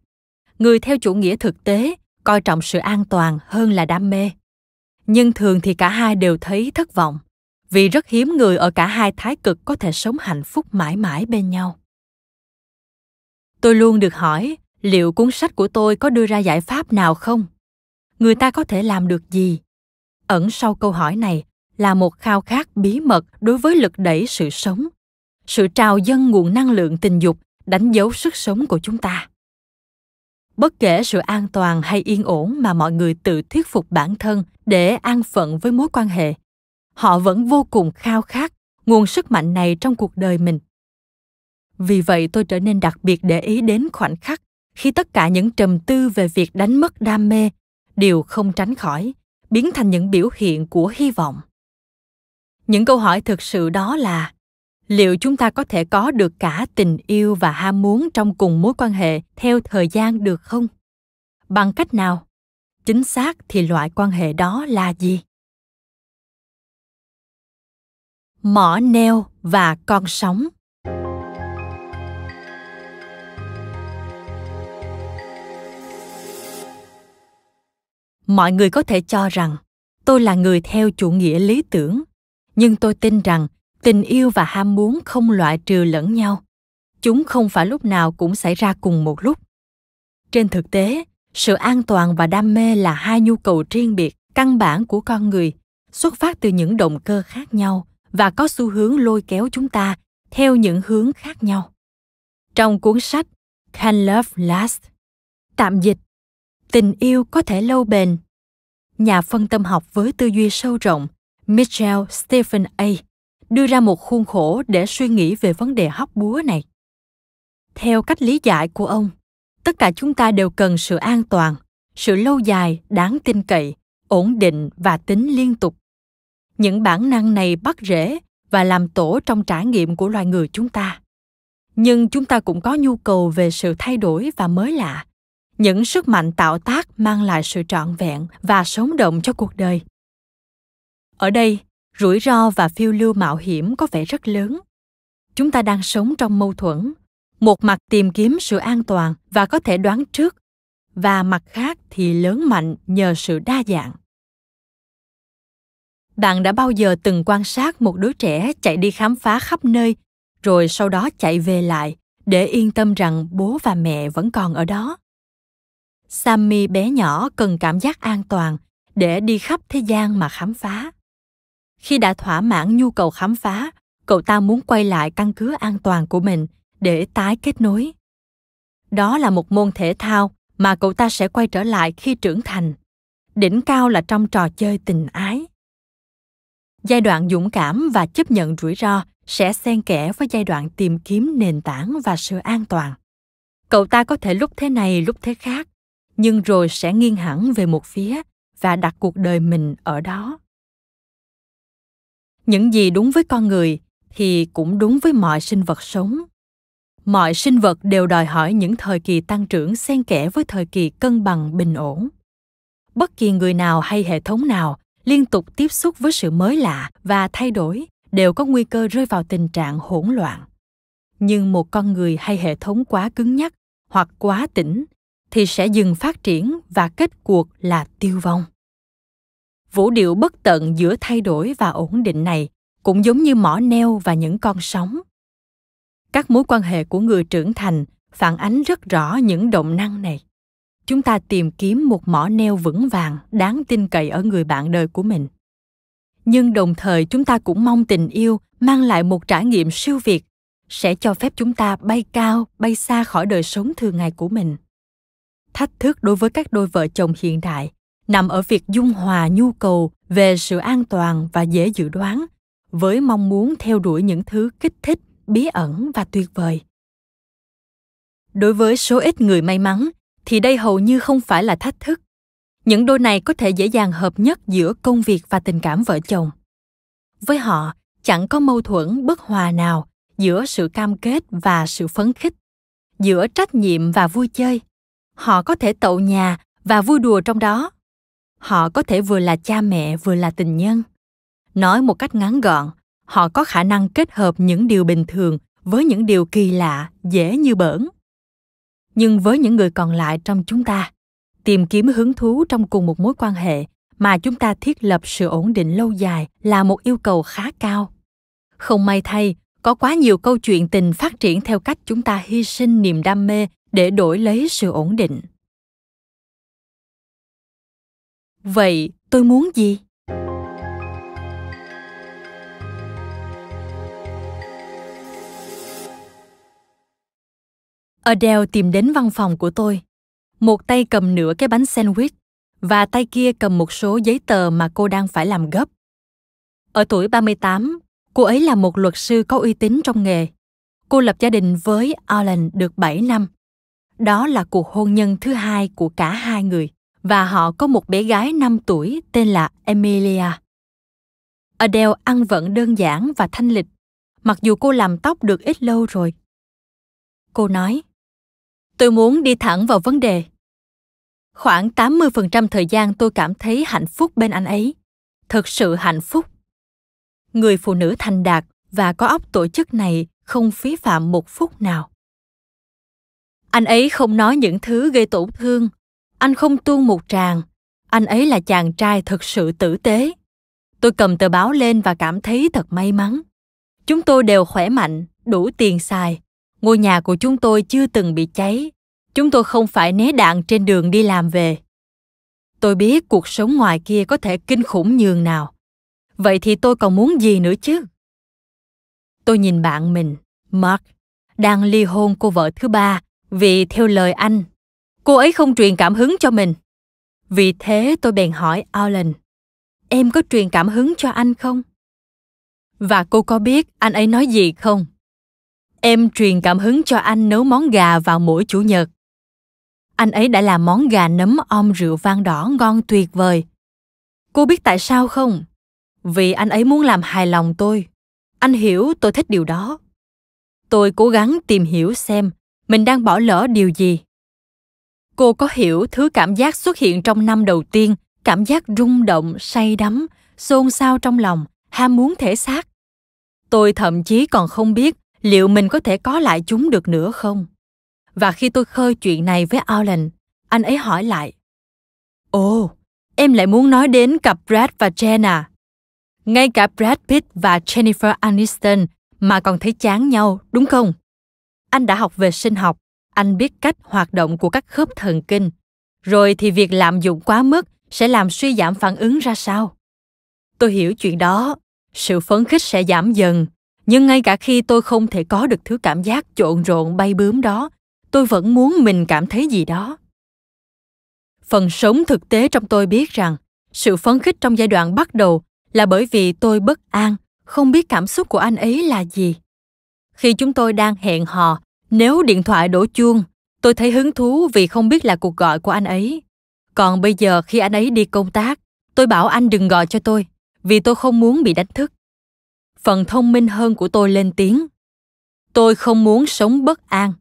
người theo chủ nghĩa thực tế coi trọng sự an toàn hơn là đam mê nhưng thường thì cả hai đều thấy thất vọng vì rất hiếm người ở cả hai thái cực có thể sống hạnh phúc mãi mãi bên nhau tôi luôn được hỏi liệu cuốn sách của tôi có đưa ra giải pháp nào không người ta có thể làm được gì ẩn sau câu hỏi này là một khao khát bí mật đối với lực đẩy sự sống sự trào dâng nguồn năng lượng tình dục đánh dấu sức sống của chúng ta bất kể sự an toàn hay yên ổn mà mọi người tự thuyết phục bản thân để an phận với mối quan hệ họ vẫn vô cùng khao khát nguồn sức mạnh này trong cuộc đời mình vì vậy tôi trở nên đặc biệt để ý đến khoảnh khắc khi tất cả những trầm tư về việc đánh mất đam mê đều không tránh khỏi biến thành những biểu hiện của hy vọng những câu hỏi thực sự đó là liệu chúng ta có thể có được cả tình yêu và ham muốn trong cùng mối quan hệ theo thời gian được không bằng cách nào chính xác thì loại quan hệ đó là gì mỏ neo và con sóng mọi người có thể cho rằng tôi là người theo chủ nghĩa lý tưởng nhưng tôi tin rằng tình yêu và ham muốn không loại trừ lẫn nhau chúng không phải lúc nào cũng xảy ra cùng một lúc trên thực tế sự an toàn và đam mê là hai nhu cầu riêng biệt căn bản của con người xuất phát từ những động cơ khác nhau và có xu hướng lôi kéo chúng ta theo những hướng khác nhau trong cuốn sách can love last tạm dịch tình yêu có thể lâu bền nhà phân tâm học với tư duy sâu rộng Mitchell Stephen A đưa ra một khuôn khổ để suy nghĩ về vấn đề hóc búa này. Theo cách lý giải của ông, tất cả chúng ta đều cần sự an toàn, sự lâu dài, đáng tin cậy, ổn định và tính liên tục. Những bản năng này bắt rễ và làm tổ trong trải nghiệm của loài người chúng ta. Nhưng chúng ta cũng có nhu cầu về sự thay đổi và mới lạ, những sức mạnh tạo tác mang lại sự trọn vẹn và sống động cho cuộc đời ở đây rủi ro và phiêu lưu mạo hiểm có vẻ rất lớn chúng ta đang sống trong mâu thuẫn một mặt tìm kiếm sự an toàn và có thể đoán trước và mặt khác thì lớn mạnh nhờ sự đa dạng bạn đã bao giờ từng quan sát một đứa trẻ chạy đi khám phá khắp nơi rồi sau đó chạy về lại để yên tâm rằng bố và mẹ vẫn còn ở đó Sammy bé nhỏ cần cảm giác an toàn để đi khắp thế gian mà khám phá. Khi đã thỏa mãn nhu cầu khám phá, cậu ta muốn quay lại căn cứ an toàn của mình để tái kết nối. Đó là một môn thể thao mà cậu ta sẽ quay trở lại khi trưởng thành. Đỉnh cao là trong trò chơi tình ái. Giai đoạn dũng cảm và chấp nhận rủi ro sẽ xen kẽ với giai đoạn tìm kiếm nền tảng và sự an toàn. Cậu ta có thể lúc thế này lúc thế khác, nhưng rồi sẽ nghiêng hẳn về một phía và đặt cuộc đời mình ở đó những gì đúng với con người thì cũng đúng với mọi sinh vật sống mọi sinh vật đều đòi hỏi những thời kỳ tăng trưởng xen kẽ với thời kỳ cân bằng bình ổn bất kỳ người nào hay hệ thống nào liên tục tiếp xúc với sự mới lạ và thay đổi đều có nguy cơ rơi vào tình trạng hỗn loạn nhưng một con người hay hệ thống quá cứng nhắc hoặc quá tĩnh thì sẽ dừng phát triển và kết cuộc là tiêu vong vũ điệu bất tận giữa thay đổi và ổn định này cũng giống như mỏ neo và những con sóng các mối quan hệ của người trưởng thành phản ánh rất rõ những động năng này chúng ta tìm kiếm một mỏ neo vững vàng đáng tin cậy ở người bạn đời của mình nhưng đồng thời chúng ta cũng mong tình yêu mang lại một trải nghiệm siêu việt sẽ cho phép chúng ta bay cao bay xa khỏi đời sống thường ngày của mình thách thức đối với các đôi vợ chồng hiện đại nằm ở việc dung hòa nhu cầu về sự an toàn và dễ dự đoán với mong muốn theo đuổi những thứ kích thích bí ẩn và tuyệt vời đối với số ít người may mắn thì đây hầu như không phải là thách thức những đôi này có thể dễ dàng hợp nhất giữa công việc và tình cảm vợ chồng với họ chẳng có mâu thuẫn bất hòa nào giữa sự cam kết và sự phấn khích giữa trách nhiệm và vui chơi họ có thể tậu nhà và vui đùa trong đó họ có thể vừa là cha mẹ vừa là tình nhân nói một cách ngắn gọn họ có khả năng kết hợp những điều bình thường với những điều kỳ lạ dễ như bỡn nhưng với những người còn lại trong chúng ta tìm kiếm hứng thú trong cùng một mối quan hệ mà chúng ta thiết lập sự ổn định lâu dài là một yêu cầu khá cao không may thay có quá nhiều câu chuyện tình phát triển theo cách chúng ta hy sinh niềm đam mê để đổi lấy sự ổn định vậy tôi muốn gì Adele tìm đến văn phòng của tôi. Một tay cầm nửa cái bánh sandwich và tay kia cầm một số giấy tờ mà cô đang phải làm gấp. Ở tuổi 38, cô ấy là một luật sư có uy tín trong nghề. Cô lập gia đình với Alan được 7 năm đó là cuộc hôn nhân thứ hai của cả hai người và họ có một bé gái 5 tuổi tên là Emilia. Adele ăn vận đơn giản và thanh lịch, mặc dù cô làm tóc được ít lâu rồi. Cô nói, tôi muốn đi thẳng vào vấn đề. Khoảng 80% thời gian tôi cảm thấy hạnh phúc bên anh ấy. Thật sự hạnh phúc. Người phụ nữ thành đạt và có óc tổ chức này không phí phạm một phút nào. Anh ấy không nói những thứ gây tổn thương. Anh không tuôn một tràng. Anh ấy là chàng trai thật sự tử tế. Tôi cầm tờ báo lên và cảm thấy thật may mắn. Chúng tôi đều khỏe mạnh, đủ tiền xài. Ngôi nhà của chúng tôi chưa từng bị cháy. Chúng tôi không phải né đạn trên đường đi làm về. Tôi biết cuộc sống ngoài kia có thể kinh khủng nhường nào. Vậy thì tôi còn muốn gì nữa chứ? Tôi nhìn bạn mình, Mark, đang ly hôn cô vợ thứ ba vì theo lời anh cô ấy không truyền cảm hứng cho mình vì thế tôi bèn hỏi alan em có truyền cảm hứng cho anh không và cô có biết anh ấy nói gì không em truyền cảm hứng cho anh nấu món gà vào mỗi chủ nhật anh ấy đã làm món gà nấm om rượu vang đỏ ngon tuyệt vời cô biết tại sao không vì anh ấy muốn làm hài lòng tôi anh hiểu tôi thích điều đó tôi cố gắng tìm hiểu xem mình đang bỏ lỡ điều gì cô có hiểu thứ cảm giác xuất hiện trong năm đầu tiên cảm giác rung động say đắm xôn xao trong lòng ham muốn thể xác tôi thậm chí còn không biết liệu mình có thể có lại chúng được nữa không và khi tôi khơi chuyện này với Alan, anh ấy hỏi lại. Ồ, em lại muốn nói đến cặp Brad và Jenna, à? Ngay cả Brad Pitt và Jennifer Aniston mà còn thấy chán nhau, đúng không? anh đã học về sinh học anh biết cách hoạt động của các khớp thần kinh rồi thì việc lạm dụng quá mức sẽ làm suy giảm phản ứng ra sao tôi hiểu chuyện đó sự phấn khích sẽ giảm dần nhưng ngay cả khi tôi không thể có được thứ cảm giác trộn rộn bay bướm đó tôi vẫn muốn mình cảm thấy gì đó phần sống thực tế trong tôi biết rằng sự phấn khích trong giai đoạn bắt đầu là bởi vì tôi bất an không biết cảm xúc của anh ấy là gì khi chúng tôi đang hẹn hò, nếu điện thoại đổ chuông, tôi thấy hứng thú vì không biết là cuộc gọi của anh ấy. Còn bây giờ khi anh ấy đi công tác, tôi bảo anh đừng gọi cho tôi, vì tôi không muốn bị đánh thức. Phần thông minh hơn của tôi lên tiếng. Tôi không muốn sống bất an.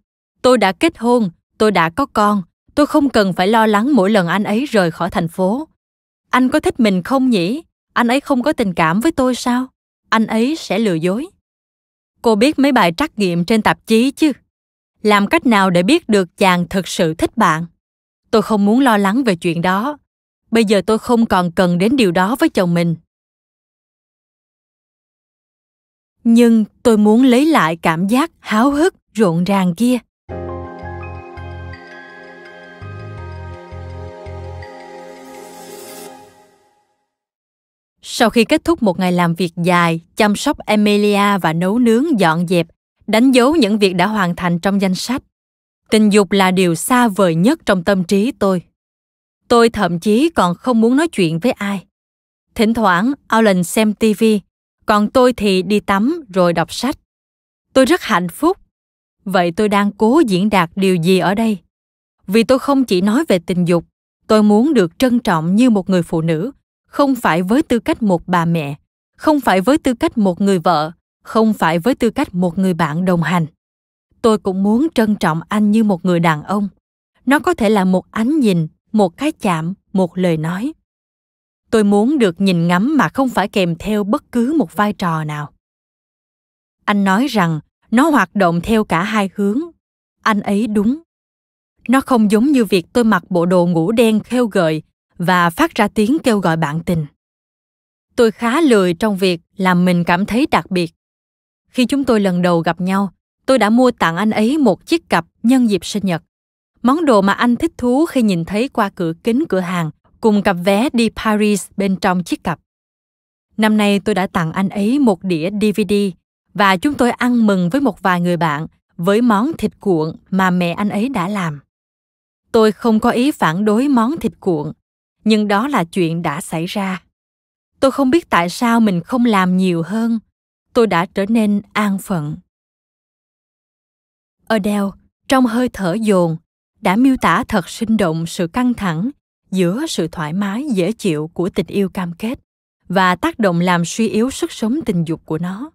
Tôi đã kết hôn, tôi đã có con, tôi không cần phải lo lắng mỗi lần anh ấy rời khỏi thành phố. Anh có thích mình không nhỉ? Anh ấy không có tình cảm với tôi sao? Anh ấy sẽ lừa dối cô biết mấy bài trắc nghiệm trên tạp chí chứ làm cách nào để biết được chàng thực sự thích bạn tôi không muốn lo lắng về chuyện đó bây giờ tôi không còn cần đến điều đó với chồng mình nhưng tôi muốn lấy lại cảm giác háo hức rộn ràng kia Sau khi kết thúc một ngày làm việc dài, chăm sóc Emilia và nấu nướng dọn dẹp, đánh dấu những việc đã hoàn thành trong danh sách. Tình dục là điều xa vời nhất trong tâm trí tôi. Tôi thậm chí còn không muốn nói chuyện với ai. Thỉnh thoảng, Alan xem TV, còn tôi thì đi tắm rồi đọc sách. Tôi rất hạnh phúc. Vậy tôi đang cố diễn đạt điều gì ở đây? Vì tôi không chỉ nói về tình dục, tôi muốn được trân trọng như một người phụ nữ không phải với tư cách một bà mẹ không phải với tư cách một người vợ không phải với tư cách một người bạn đồng hành tôi cũng muốn trân trọng anh như một người đàn ông nó có thể là một ánh nhìn một cái chạm một lời nói tôi muốn được nhìn ngắm mà không phải kèm theo bất cứ một vai trò nào anh nói rằng nó hoạt động theo cả hai hướng anh ấy đúng nó không giống như việc tôi mặc bộ đồ ngủ đen khêu gợi và phát ra tiếng kêu gọi bạn tình tôi khá lười trong việc làm mình cảm thấy đặc biệt khi chúng tôi lần đầu gặp nhau tôi đã mua tặng anh ấy một chiếc cặp nhân dịp sinh nhật món đồ mà anh thích thú khi nhìn thấy qua cửa kính cửa hàng cùng cặp vé đi paris bên trong chiếc cặp năm nay tôi đã tặng anh ấy một đĩa dvd và chúng tôi ăn mừng với một vài người bạn với món thịt cuộn mà mẹ anh ấy đã làm tôi không có ý phản đối món thịt cuộn nhưng đó là chuyện đã xảy ra tôi không biết tại sao mình không làm nhiều hơn tôi đã trở nên an phận adele trong hơi thở dồn đã miêu tả thật sinh động sự căng thẳng giữa sự thoải mái dễ chịu của tình yêu cam kết và tác động làm suy yếu sức sống tình dục của nó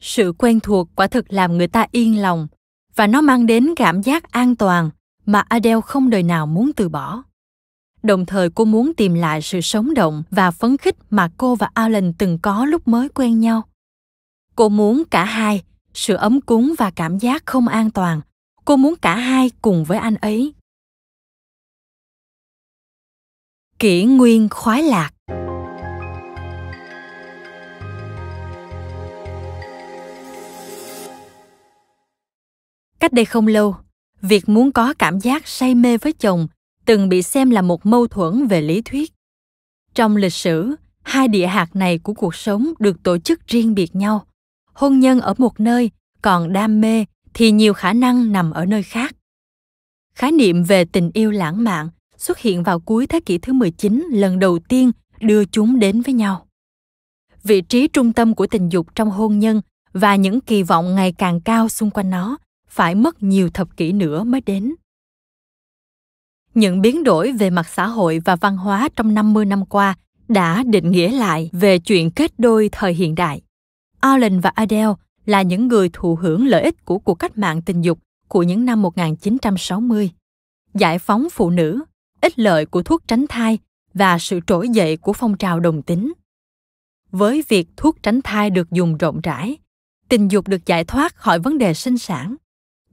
sự quen thuộc quả thực làm người ta yên lòng và nó mang đến cảm giác an toàn mà adele không đời nào muốn từ bỏ đồng thời cô muốn tìm lại sự sống động và phấn khích mà cô và Alan từng có lúc mới quen nhau. Cô muốn cả hai, sự ấm cúng và cảm giác không an toàn. Cô muốn cả hai cùng với anh ấy. Kỷ nguyên khoái lạc Cách đây không lâu, việc muốn có cảm giác say mê với chồng từng bị xem là một mâu thuẫn về lý thuyết trong lịch sử hai địa hạt này của cuộc sống được tổ chức riêng biệt nhau hôn nhân ở một nơi còn đam mê thì nhiều khả năng nằm ở nơi khác. Khái niệm về tình yêu lãng mạn xuất hiện vào cuối thế kỷ thứ 19 lần đầu tiên đưa chúng đến với nhau. Vị trí trung tâm của tình dục trong hôn nhân và những kỳ vọng ngày càng cao xung quanh nó phải mất nhiều thập kỷ nữa mới đến những biến đổi về mặt xã hội và văn hóa trong 50 năm qua đã định nghĩa lại về chuyện kết đôi thời hiện đại. Allen và Adele là những người thụ hưởng lợi ích của cuộc cách mạng tình dục của những năm 1960. Giải phóng phụ nữ, ích lợi của thuốc tránh thai và sự trỗi dậy của phong trào đồng tính. Với việc thuốc tránh thai được dùng rộng rãi, tình dục được giải thoát khỏi vấn đề sinh sản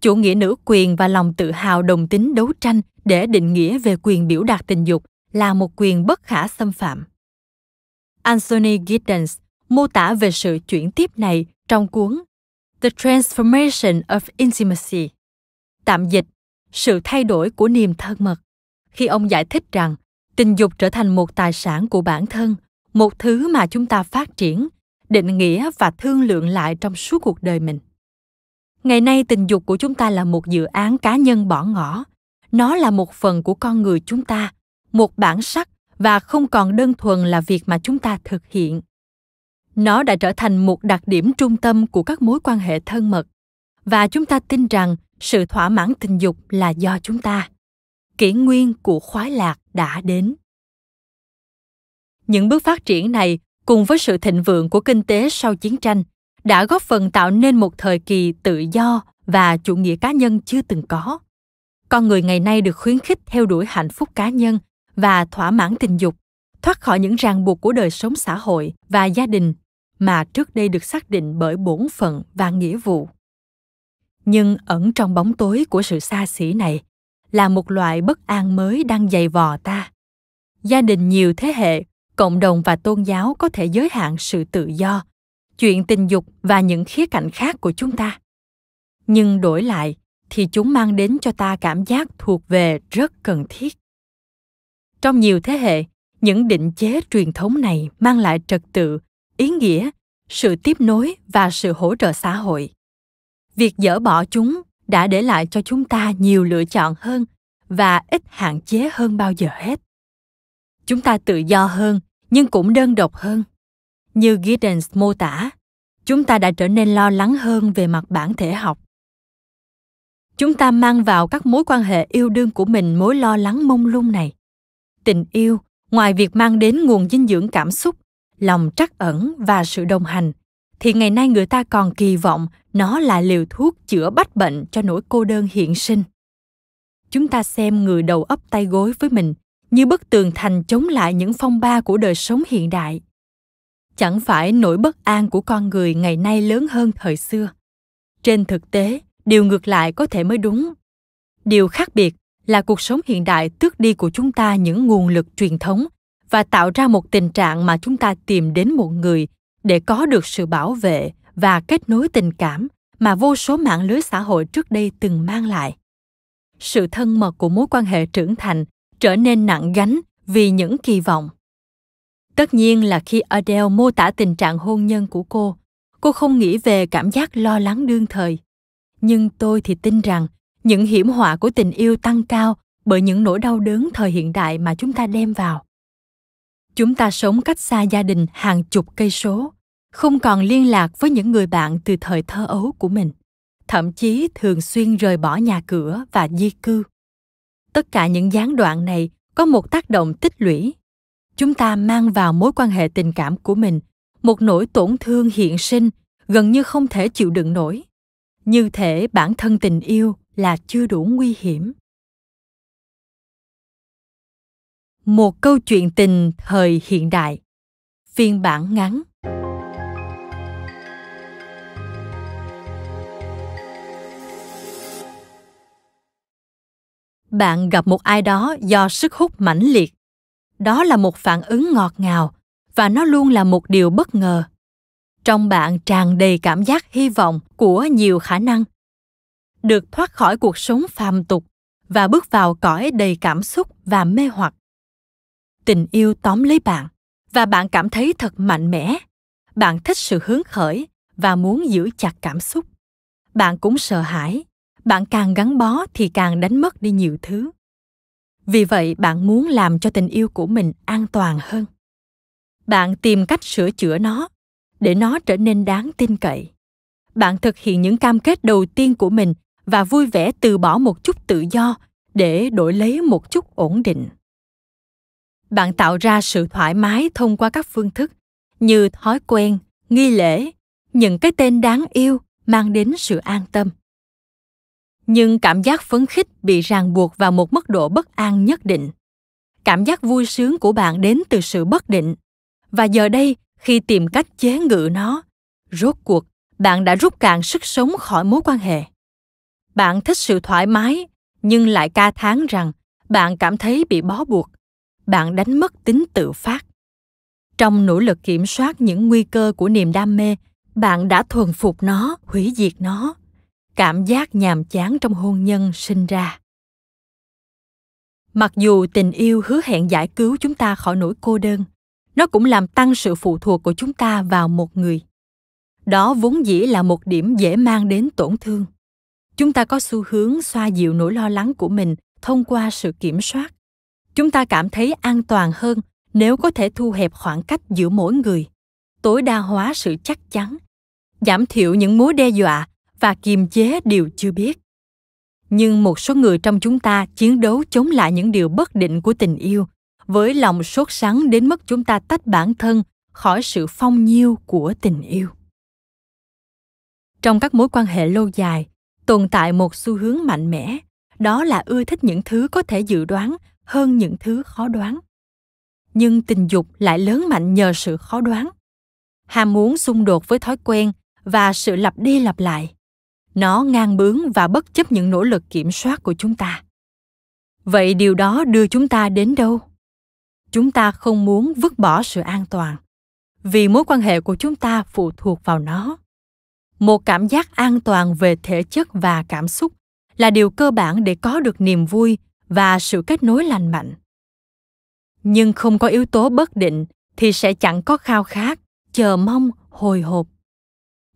chủ nghĩa nữ quyền và lòng tự hào đồng tính đấu tranh để định nghĩa về quyền biểu đạt tình dục là một quyền bất khả xâm phạm. Anthony Giddens mô tả về sự chuyển tiếp này trong cuốn The Transformation of Intimacy, tạm dịch, sự thay đổi của niềm thân mật, khi ông giải thích rằng tình dục trở thành một tài sản của bản thân, một thứ mà chúng ta phát triển, định nghĩa và thương lượng lại trong suốt cuộc đời mình ngày nay tình dục của chúng ta là một dự án cá nhân bỏ ngỏ nó là một phần của con người chúng ta một bản sắc và không còn đơn thuần là việc mà chúng ta thực hiện nó đã trở thành một đặc điểm trung tâm của các mối quan hệ thân mật và chúng ta tin rằng sự thỏa mãn tình dục là do chúng ta kỷ nguyên của khoái lạc đã đến những bước phát triển này cùng với sự thịnh vượng của kinh tế sau chiến tranh đã góp phần tạo nên một thời kỳ tự do và chủ nghĩa cá nhân chưa từng có con người ngày nay được khuyến khích theo đuổi hạnh phúc cá nhân và thỏa mãn tình dục thoát khỏi những ràng buộc của đời sống xã hội và gia đình mà trước đây được xác định bởi bổn phận và nghĩa vụ nhưng ẩn trong bóng tối của sự xa xỉ này là một loại bất an mới đang dày vò ta gia đình nhiều thế hệ cộng đồng và tôn giáo có thể giới hạn sự tự do chuyện tình dục và những khía cạnh khác của chúng ta nhưng đổi lại thì chúng mang đến cho ta cảm giác thuộc về rất cần thiết trong nhiều thế hệ những định chế truyền thống này mang lại trật tự ý nghĩa sự tiếp nối và sự hỗ trợ xã hội việc dỡ bỏ chúng đã để lại cho chúng ta nhiều lựa chọn hơn và ít hạn chế hơn bao giờ hết chúng ta tự do hơn nhưng cũng đơn độc hơn như Giddens mô tả, chúng ta đã trở nên lo lắng hơn về mặt bản thể học. Chúng ta mang vào các mối quan hệ yêu đương của mình mối lo lắng mông lung này. Tình yêu, ngoài việc mang đến nguồn dinh dưỡng cảm xúc, lòng trắc ẩn và sự đồng hành, thì ngày nay người ta còn kỳ vọng nó là liều thuốc chữa bách bệnh cho nỗi cô đơn hiện sinh. Chúng ta xem người đầu ấp tay gối với mình như bức tường thành chống lại những phong ba của đời sống hiện đại chẳng phải nỗi bất an của con người ngày nay lớn hơn thời xưa trên thực tế điều ngược lại có thể mới đúng điều khác biệt là cuộc sống hiện đại tước đi của chúng ta những nguồn lực truyền thống và tạo ra một tình trạng mà chúng ta tìm đến một người để có được sự bảo vệ và kết nối tình cảm mà vô số mạng lưới xã hội trước đây từng mang lại sự thân mật của mối quan hệ trưởng thành trở nên nặng gánh vì những kỳ vọng Tất nhiên là khi Adele mô tả tình trạng hôn nhân của cô, cô không nghĩ về cảm giác lo lắng đương thời. Nhưng tôi thì tin rằng những hiểm họa của tình yêu tăng cao bởi những nỗi đau đớn thời hiện đại mà chúng ta đem vào. Chúng ta sống cách xa gia đình hàng chục cây số, không còn liên lạc với những người bạn từ thời thơ ấu của mình, thậm chí thường xuyên rời bỏ nhà cửa và di cư. Tất cả những gián đoạn này có một tác động tích lũy chúng ta mang vào mối quan hệ tình cảm của mình một nỗi tổn thương hiện sinh gần như không thể chịu đựng nổi như thể bản thân tình yêu là chưa đủ nguy hiểm một câu chuyện tình thời hiện đại phiên bản ngắn bạn gặp một ai đó do sức hút mãnh liệt đó là một phản ứng ngọt ngào và nó luôn là một điều bất ngờ trong bạn tràn đầy cảm giác hy vọng của nhiều khả năng được thoát khỏi cuộc sống phàm tục và bước vào cõi đầy cảm xúc và mê hoặc tình yêu tóm lấy bạn và bạn cảm thấy thật mạnh mẽ bạn thích sự hứng khởi và muốn giữ chặt cảm xúc bạn cũng sợ hãi bạn càng gắn bó thì càng đánh mất đi nhiều thứ vì vậy bạn muốn làm cho tình yêu của mình an toàn hơn bạn tìm cách sửa chữa nó để nó trở nên đáng tin cậy bạn thực hiện những cam kết đầu tiên của mình và vui vẻ từ bỏ một chút tự do để đổi lấy một chút ổn định bạn tạo ra sự thoải mái thông qua các phương thức như thói quen nghi lễ những cái tên đáng yêu mang đến sự an tâm nhưng cảm giác phấn khích bị ràng buộc vào một mức độ bất an nhất định cảm giác vui sướng của bạn đến từ sự bất định và giờ đây khi tìm cách chế ngự nó rốt cuộc bạn đã rút cạn sức sống khỏi mối quan hệ bạn thích sự thoải mái nhưng lại ca thán rằng bạn cảm thấy bị bó buộc bạn đánh mất tính tự phát trong nỗ lực kiểm soát những nguy cơ của niềm đam mê bạn đã thuần phục nó hủy diệt nó cảm giác nhàm chán trong hôn nhân sinh ra mặc dù tình yêu hứa hẹn giải cứu chúng ta khỏi nỗi cô đơn nó cũng làm tăng sự phụ thuộc của chúng ta vào một người đó vốn dĩ là một điểm dễ mang đến tổn thương chúng ta có xu hướng xoa dịu nỗi lo lắng của mình thông qua sự kiểm soát chúng ta cảm thấy an toàn hơn nếu có thể thu hẹp khoảng cách giữa mỗi người tối đa hóa sự chắc chắn giảm thiểu những mối đe dọa và kiềm chế điều chưa biết nhưng một số người trong chúng ta chiến đấu chống lại những điều bất định của tình yêu với lòng sốt sắng đến mức chúng ta tách bản thân khỏi sự phong nhiêu của tình yêu trong các mối quan hệ lâu dài tồn tại một xu hướng mạnh mẽ đó là ưa thích những thứ có thể dự đoán hơn những thứ khó đoán nhưng tình dục lại lớn mạnh nhờ sự khó đoán ham muốn xung đột với thói quen và sự lặp đi lặp lại nó ngang bướng và bất chấp những nỗ lực kiểm soát của chúng ta vậy điều đó đưa chúng ta đến đâu chúng ta không muốn vứt bỏ sự an toàn vì mối quan hệ của chúng ta phụ thuộc vào nó một cảm giác an toàn về thể chất và cảm xúc là điều cơ bản để có được niềm vui và sự kết nối lành mạnh nhưng không có yếu tố bất định thì sẽ chẳng có khao khát chờ mong hồi hộp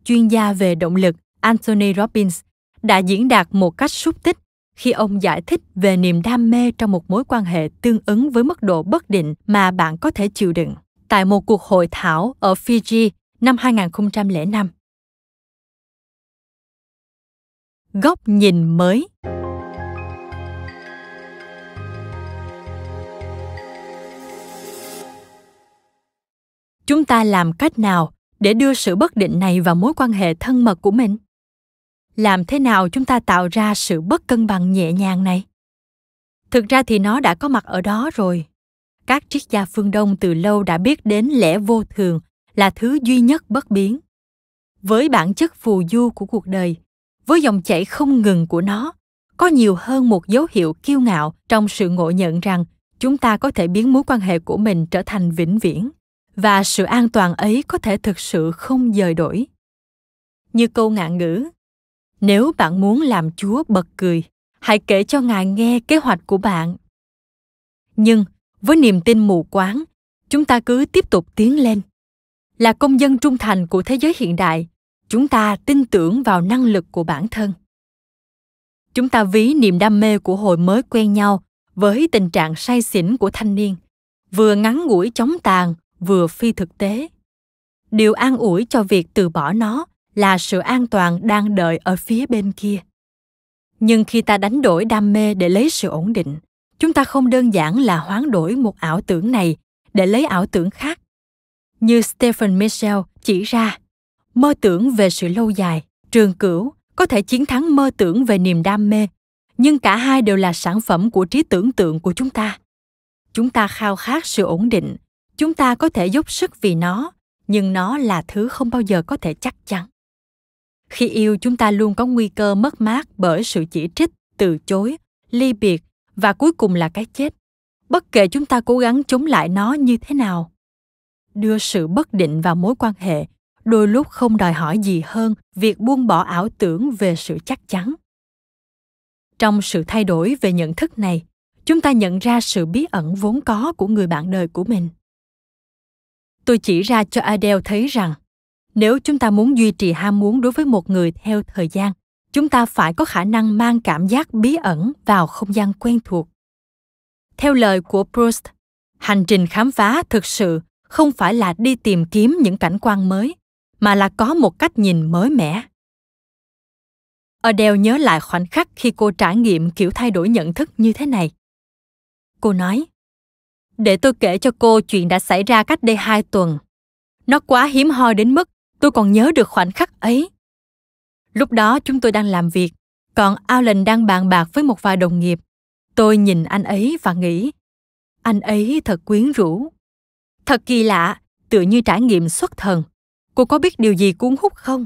chuyên gia về động lực Anthony Robbins, đã diễn đạt một cách xúc tích khi ông giải thích về niềm đam mê trong một mối quan hệ tương ứng với mức độ bất định mà bạn có thể chịu đựng tại một cuộc hội thảo ở Fiji năm 2005. Góc nhìn mới Chúng ta làm cách nào để đưa sự bất định này vào mối quan hệ thân mật của mình? làm thế nào chúng ta tạo ra sự bất cân bằng nhẹ nhàng này thực ra thì nó đã có mặt ở đó rồi các triết gia phương đông từ lâu đã biết đến lẽ vô thường là thứ duy nhất bất biến với bản chất phù du của cuộc đời với dòng chảy không ngừng của nó có nhiều hơn một dấu hiệu kiêu ngạo trong sự ngộ nhận rằng chúng ta có thể biến mối quan hệ của mình trở thành vĩnh viễn và sự an toàn ấy có thể thực sự không dời đổi như câu ngạn ngữ nếu bạn muốn làm chúa bật cười hãy kể cho ngài nghe kế hoạch của bạn nhưng với niềm tin mù quáng chúng ta cứ tiếp tục tiến lên là công dân trung thành của thế giới hiện đại chúng ta tin tưởng vào năng lực của bản thân chúng ta ví niềm đam mê của hồi mới quen nhau với tình trạng say xỉn của thanh niên vừa ngắn ngủi chóng tàn vừa phi thực tế điều an ủi cho việc từ bỏ nó là sự an toàn đang đợi ở phía bên kia nhưng khi ta đánh đổi đam mê để lấy sự ổn định chúng ta không đơn giản là hoán đổi một ảo tưởng này để lấy ảo tưởng khác như stephen michel chỉ ra mơ tưởng về sự lâu dài trường cửu có thể chiến thắng mơ tưởng về niềm đam mê nhưng cả hai đều là sản phẩm của trí tưởng tượng của chúng ta chúng ta khao khát sự ổn định chúng ta có thể dốc sức vì nó nhưng nó là thứ không bao giờ có thể chắc chắn khi yêu chúng ta luôn có nguy cơ mất mát bởi sự chỉ trích từ chối ly biệt và cuối cùng là cái chết bất kể chúng ta cố gắng chống lại nó như thế nào đưa sự bất định vào mối quan hệ đôi lúc không đòi hỏi gì hơn việc buông bỏ ảo tưởng về sự chắc chắn trong sự thay đổi về nhận thức này chúng ta nhận ra sự bí ẩn vốn có của người bạn đời của mình tôi chỉ ra cho adele thấy rằng nếu chúng ta muốn duy trì ham muốn đối với một người theo thời gian chúng ta phải có khả năng mang cảm giác bí ẩn vào không gian quen thuộc theo lời của proust hành trình khám phá thực sự không phải là đi tìm kiếm những cảnh quan mới mà là có một cách nhìn mới mẻ adele nhớ lại khoảnh khắc khi cô trải nghiệm kiểu thay đổi nhận thức như thế này cô nói để tôi kể cho cô chuyện đã xảy ra cách đây hai tuần nó quá hiếm hoi đến mức tôi còn nhớ được khoảnh khắc ấy lúc đó chúng tôi đang làm việc còn alan đang bàn bạc với một vài đồng nghiệp tôi nhìn anh ấy và nghĩ anh ấy thật quyến rũ thật kỳ lạ tựa như trải nghiệm xuất thần cô có biết điều gì cuốn hút không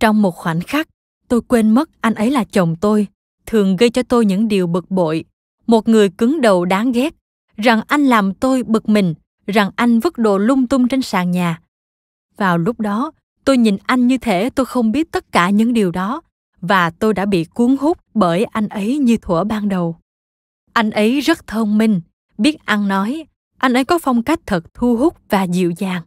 trong một khoảnh khắc tôi quên mất anh ấy là chồng tôi thường gây cho tôi những điều bực bội một người cứng đầu đáng ghét rằng anh làm tôi bực mình rằng anh vứt đồ lung tung trên sàn nhà vào lúc đó tôi nhìn anh như thể tôi không biết tất cả những điều đó và tôi đã bị cuốn hút bởi anh ấy như thuở ban đầu anh ấy rất thông minh biết ăn nói anh ấy có phong cách thật thu hút và dịu dàng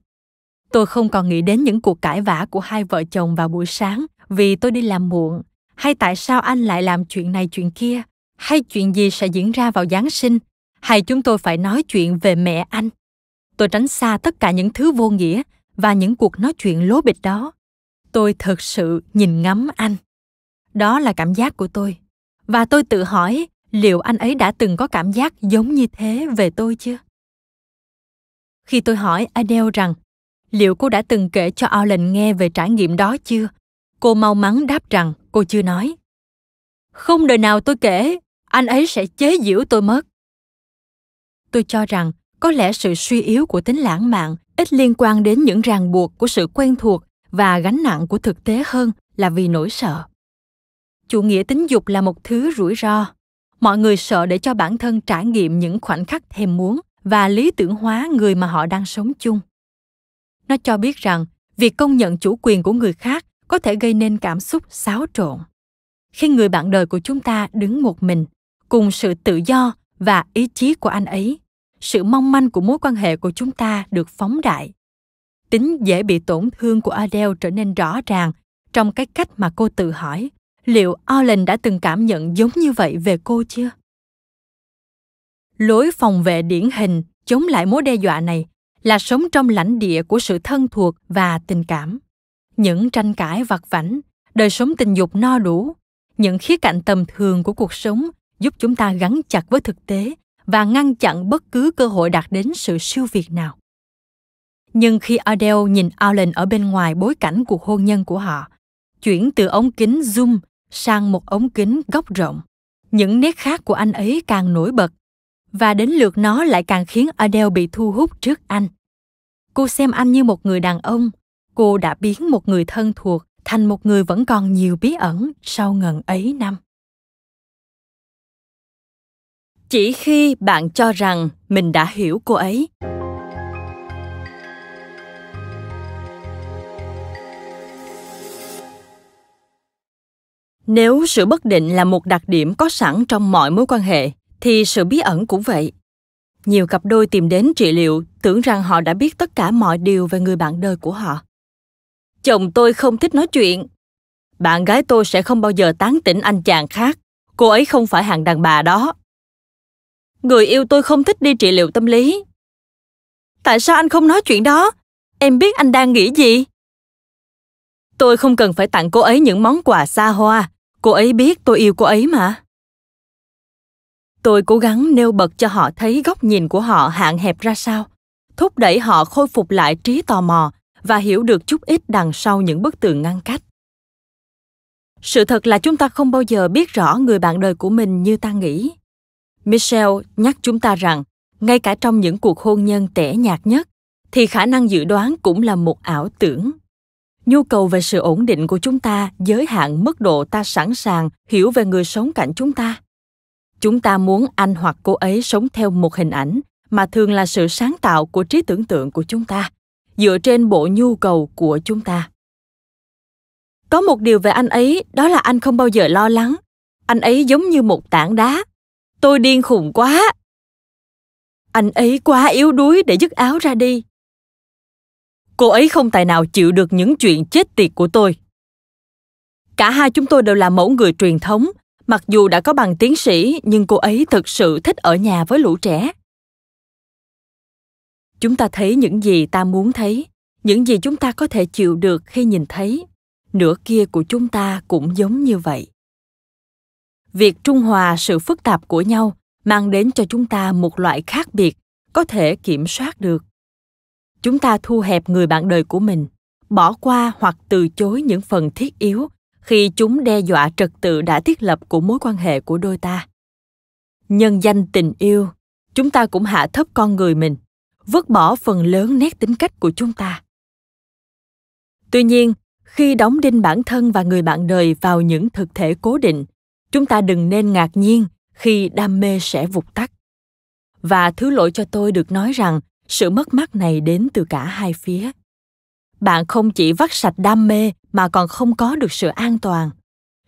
tôi không còn nghĩ đến những cuộc cãi vã của hai vợ chồng vào buổi sáng vì tôi đi làm muộn hay tại sao anh lại làm chuyện này chuyện kia hay chuyện gì sẽ diễn ra vào giáng sinh hay chúng tôi phải nói chuyện về mẹ anh tôi tránh xa tất cả những thứ vô nghĩa và những cuộc nói chuyện lố bịch đó tôi thật sự nhìn ngắm anh đó là cảm giác của tôi và tôi tự hỏi liệu anh ấy đã từng có cảm giác giống như thế về tôi chưa khi tôi hỏi adele rằng liệu cô đã từng kể cho alan nghe về trải nghiệm đó chưa cô mau mắn đáp rằng cô chưa nói không đời nào tôi kể anh ấy sẽ chế giễu tôi mất tôi cho rằng có lẽ sự suy yếu của tính lãng mạn ít liên quan đến những ràng buộc của sự quen thuộc và gánh nặng của thực tế hơn là vì nỗi sợ chủ nghĩa tính dục là một thứ rủi ro mọi người sợ để cho bản thân trải nghiệm những khoảnh khắc thèm muốn và lý tưởng hóa người mà họ đang sống chung nó cho biết rằng việc công nhận chủ quyền của người khác có thể gây nên cảm xúc xáo trộn khi người bạn đời của chúng ta đứng một mình cùng sự tự do và ý chí của anh ấy sự mong manh của mối quan hệ của chúng ta được phóng đại tính dễ bị tổn thương của adele trở nên rõ ràng trong cái cách mà cô tự hỏi liệu Allen đã từng cảm nhận giống như vậy về cô chưa? Lối phòng vệ điển hình chống lại mối đe dọa này là sống trong lãnh địa của sự thân thuộc và tình cảm. Những tranh cãi vặt vảnh, đời sống tình dục no đủ, những khía cạnh tầm thường của cuộc sống giúp chúng ta gắn chặt với thực tế và ngăn chặn bất cứ cơ hội đạt đến sự siêu việt nào. Nhưng khi Adele nhìn Alan ở bên ngoài bối cảnh cuộc hôn nhân của họ, chuyển từ ống kính zoom sang một ống kính góc rộng, những nét khác của anh ấy càng nổi bật và đến lượt nó lại càng khiến Adele bị thu hút trước anh. Cô xem anh như một người đàn ông, cô đã biến một người thân thuộc thành một người vẫn còn nhiều bí ẩn sau ngần ấy năm chỉ khi bạn cho rằng mình đã hiểu cô ấy nếu sự bất định là một đặc điểm có sẵn trong mọi mối quan hệ thì sự bí ẩn cũng vậy nhiều cặp đôi tìm đến trị liệu tưởng rằng họ đã biết tất cả mọi điều về người bạn đời của họ chồng tôi không thích nói chuyện bạn gái tôi sẽ không bao giờ tán tỉnh anh chàng khác cô ấy không phải hạng đàn bà đó Người yêu tôi không thích đi trị liệu tâm lý. Tại sao anh không nói chuyện đó? Em biết anh đang nghĩ gì? Tôi không cần phải tặng cô ấy những món quà xa hoa. Cô ấy biết tôi yêu cô ấy mà. Tôi cố gắng nêu bật cho họ thấy góc nhìn của họ hạn hẹp ra sao, thúc đẩy họ khôi phục lại trí tò mò và hiểu được chút ít đằng sau những bức tường ngăn cách. Sự thật là chúng ta không bao giờ biết rõ người bạn đời của mình như ta nghĩ. Michelle nhắc chúng ta rằng, ngay cả trong những cuộc hôn nhân tẻ nhạt nhất, thì khả năng dự đoán cũng là một ảo tưởng. Nhu cầu về sự ổn định của chúng ta giới hạn mức độ ta sẵn sàng hiểu về người sống cạnh chúng ta. Chúng ta muốn anh hoặc cô ấy sống theo một hình ảnh mà thường là sự sáng tạo của trí tưởng tượng của chúng ta, dựa trên bộ nhu cầu của chúng ta. Có một điều về anh ấy, đó là anh không bao giờ lo lắng. Anh ấy giống như một tảng đá Tôi điên khùng quá. Anh ấy quá yếu đuối để dứt áo ra đi. Cô ấy không tài nào chịu được những chuyện chết tiệt của tôi. Cả hai chúng tôi đều là mẫu người truyền thống, mặc dù đã có bằng tiến sĩ nhưng cô ấy thực sự thích ở nhà với lũ trẻ. Chúng ta thấy những gì ta muốn thấy, những gì chúng ta có thể chịu được khi nhìn thấy, nửa kia của chúng ta cũng giống như vậy việc trung hòa sự phức tạp của nhau mang đến cho chúng ta một loại khác biệt có thể kiểm soát được chúng ta thu hẹp người bạn đời của mình bỏ qua hoặc từ chối những phần thiết yếu khi chúng đe dọa trật tự đã thiết lập của mối quan hệ của đôi ta nhân danh tình yêu chúng ta cũng hạ thấp con người mình vứt bỏ phần lớn nét tính cách của chúng ta tuy nhiên khi đóng đinh bản thân và người bạn đời vào những thực thể cố định chúng ta đừng nên ngạc nhiên khi đam mê sẽ vụt tắt và thứ lỗi cho tôi được nói rằng sự mất mát này đến từ cả hai phía bạn không chỉ vắt sạch đam mê mà còn không có được sự an toàn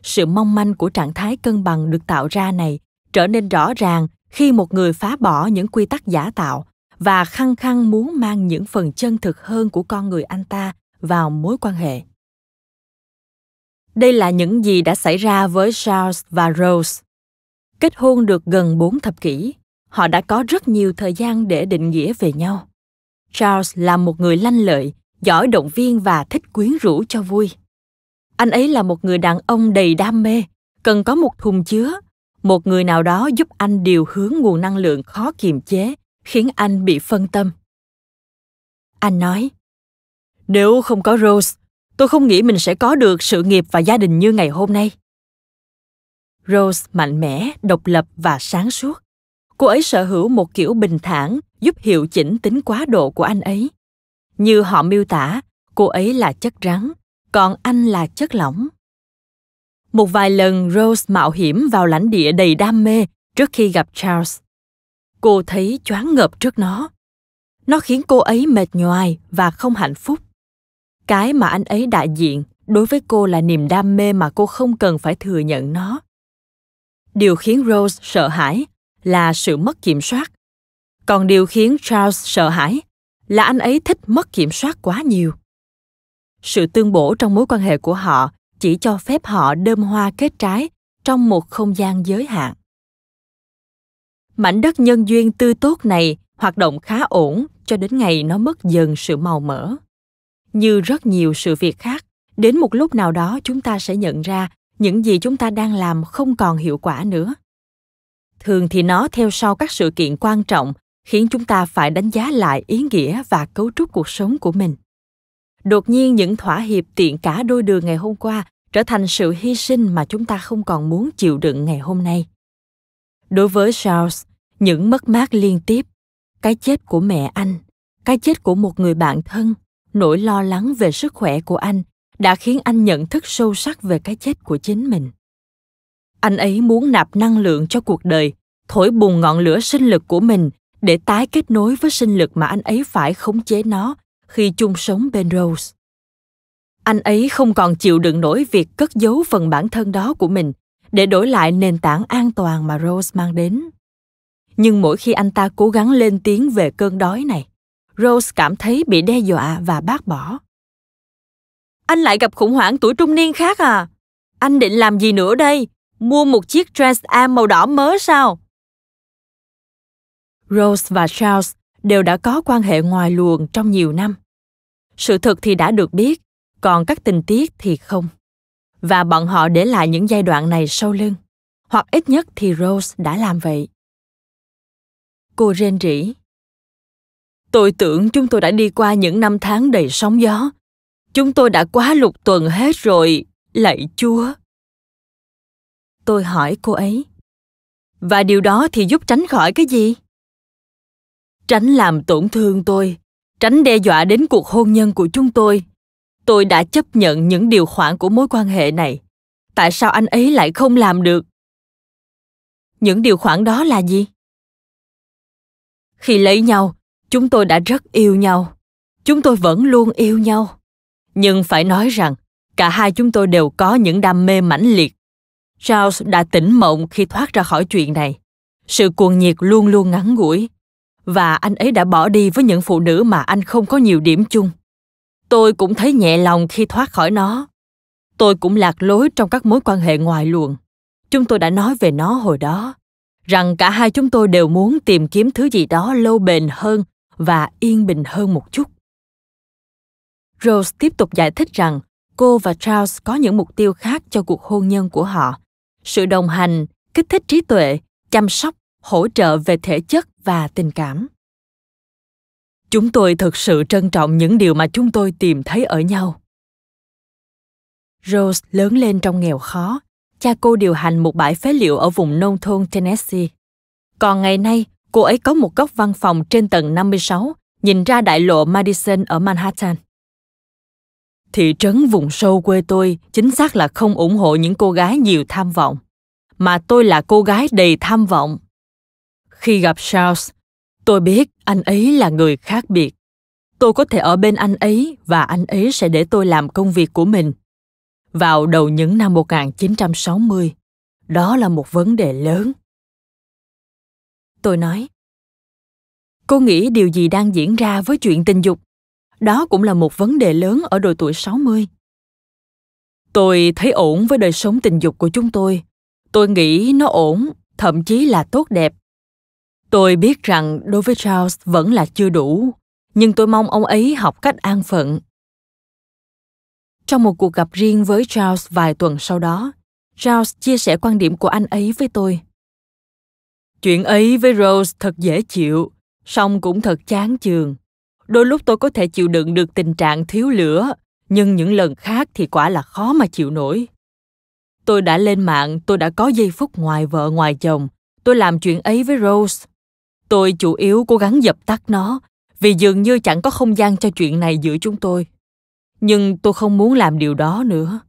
sự mong manh của trạng thái cân bằng được tạo ra này trở nên rõ ràng khi một người phá bỏ những quy tắc giả tạo và khăng khăng muốn mang những phần chân thực hơn của con người anh ta vào mối quan hệ đây là những gì đã xảy ra với Charles và Rose. Kết hôn được gần 4 thập kỷ, họ đã có rất nhiều thời gian để định nghĩa về nhau. Charles là một người lanh lợi, giỏi động viên và thích quyến rũ cho vui. Anh ấy là một người đàn ông đầy đam mê, cần có một thùng chứa, một người nào đó giúp anh điều hướng nguồn năng lượng khó kiềm chế, khiến anh bị phân tâm. Anh nói, nếu không có Rose, Tôi không nghĩ mình sẽ có được sự nghiệp và gia đình như ngày hôm nay. Rose mạnh mẽ, độc lập và sáng suốt. Cô ấy sở hữu một kiểu bình thản giúp hiệu chỉnh tính quá độ của anh ấy. Như họ miêu tả, cô ấy là chất rắn, còn anh là chất lỏng. Một vài lần Rose mạo hiểm vào lãnh địa đầy đam mê trước khi gặp Charles. Cô thấy choáng ngợp trước nó. Nó khiến cô ấy mệt nhoài và không hạnh phúc cái mà anh ấy đại diện đối với cô là niềm đam mê mà cô không cần phải thừa nhận nó điều khiến rose sợ hãi là sự mất kiểm soát còn điều khiến charles sợ hãi là anh ấy thích mất kiểm soát quá nhiều sự tương bổ trong mối quan hệ của họ chỉ cho phép họ đơm hoa kết trái trong một không gian giới hạn mảnh đất nhân duyên tươi tốt này hoạt động khá ổn cho đến ngày nó mất dần sự màu mỡ như rất nhiều sự việc khác đến một lúc nào đó chúng ta sẽ nhận ra những gì chúng ta đang làm không còn hiệu quả nữa thường thì nó theo sau các sự kiện quan trọng khiến chúng ta phải đánh giá lại ý nghĩa và cấu trúc cuộc sống của mình đột nhiên những thỏa hiệp tiện cả đôi đường ngày hôm qua trở thành sự hy sinh mà chúng ta không còn muốn chịu đựng ngày hôm nay đối với charles những mất mát liên tiếp cái chết của mẹ anh cái chết của một người bạn thân nỗi lo lắng về sức khỏe của anh đã khiến anh nhận thức sâu sắc về cái chết của chính mình anh ấy muốn nạp năng lượng cho cuộc đời thổi bùng ngọn lửa sinh lực của mình để tái kết nối với sinh lực mà anh ấy phải khống chế nó khi chung sống bên rose anh ấy không còn chịu đựng nổi việc cất giấu phần bản thân đó của mình để đổi lại nền tảng an toàn mà rose mang đến nhưng mỗi khi anh ta cố gắng lên tiếng về cơn đói này Rose cảm thấy bị đe dọa và bác bỏ. Anh lại gặp khủng hoảng tuổi trung niên khác à? Anh định làm gì nữa đây? Mua một chiếc dress am màu đỏ mới sao? Rose và Charles đều đã có quan hệ ngoài luồng trong nhiều năm. Sự thật thì đã được biết, còn các tình tiết thì không. Và bọn họ để lại những giai đoạn này sau lưng, hoặc ít nhất thì Rose đã làm vậy. Cô rên rỉ, Tôi tưởng chúng tôi đã đi qua những năm tháng đầy sóng gió. Chúng tôi đã quá lục tuần hết rồi, lạy Chúa. Tôi hỏi cô ấy. Và điều đó thì giúp tránh khỏi cái gì? Tránh làm tổn thương tôi, tránh đe dọa đến cuộc hôn nhân của chúng tôi. Tôi đã chấp nhận những điều khoản của mối quan hệ này. Tại sao anh ấy lại không làm được? Những điều khoản đó là gì? Khi lấy nhau, chúng tôi đã rất yêu nhau chúng tôi vẫn luôn yêu nhau nhưng phải nói rằng cả hai chúng tôi đều có những đam mê mãnh liệt charles đã tỉnh mộng khi thoát ra khỏi chuyện này sự cuồng nhiệt luôn luôn ngắn ngủi và anh ấy đã bỏ đi với những phụ nữ mà anh không có nhiều điểm chung tôi cũng thấy nhẹ lòng khi thoát khỏi nó tôi cũng lạc lối trong các mối quan hệ ngoài luồng chúng tôi đã nói về nó hồi đó rằng cả hai chúng tôi đều muốn tìm kiếm thứ gì đó lâu bền hơn và yên bình hơn một chút. Rose tiếp tục giải thích rằng cô và Charles có những mục tiêu khác cho cuộc hôn nhân của họ. Sự đồng hành, kích thích trí tuệ, chăm sóc, hỗ trợ về thể chất và tình cảm. Chúng tôi thực sự trân trọng những điều mà chúng tôi tìm thấy ở nhau. Rose lớn lên trong nghèo khó. Cha cô điều hành một bãi phế liệu ở vùng nông thôn Tennessee. Còn ngày nay, Cô ấy có một góc văn phòng trên tầng 56, nhìn ra đại lộ Madison ở Manhattan. Thị trấn vùng sâu quê tôi chính xác là không ủng hộ những cô gái nhiều tham vọng, mà tôi là cô gái đầy tham vọng. Khi gặp Charles, tôi biết anh ấy là người khác biệt. Tôi có thể ở bên anh ấy và anh ấy sẽ để tôi làm công việc của mình. Vào đầu những năm 1960, đó là một vấn đề lớn tôi nói cô nghĩ điều gì đang diễn ra với chuyện tình dục đó cũng là một vấn đề lớn ở độ tuổi 60. Tôi thấy ổn với đời sống tình dục của chúng tôi. Tôi nghĩ nó ổn, thậm chí là tốt đẹp. Tôi biết rằng đối với Charles vẫn là chưa đủ, nhưng tôi mong ông ấy học cách an phận. Trong một cuộc gặp riêng với Charles vài tuần sau đó, Charles chia sẻ quan điểm của anh ấy với tôi. Chuyện ấy với Rose thật dễ chịu, song cũng thật chán chường. Đôi lúc tôi có thể chịu đựng được tình trạng thiếu lửa, nhưng những lần khác thì quả là khó mà chịu nổi. Tôi đã lên mạng, tôi đã có giây phút ngoài vợ ngoài chồng. Tôi làm chuyện ấy với Rose. Tôi chủ yếu cố gắng dập tắt nó, vì dường như chẳng có không gian cho chuyện này giữa chúng tôi. Nhưng tôi không muốn làm điều đó nữa.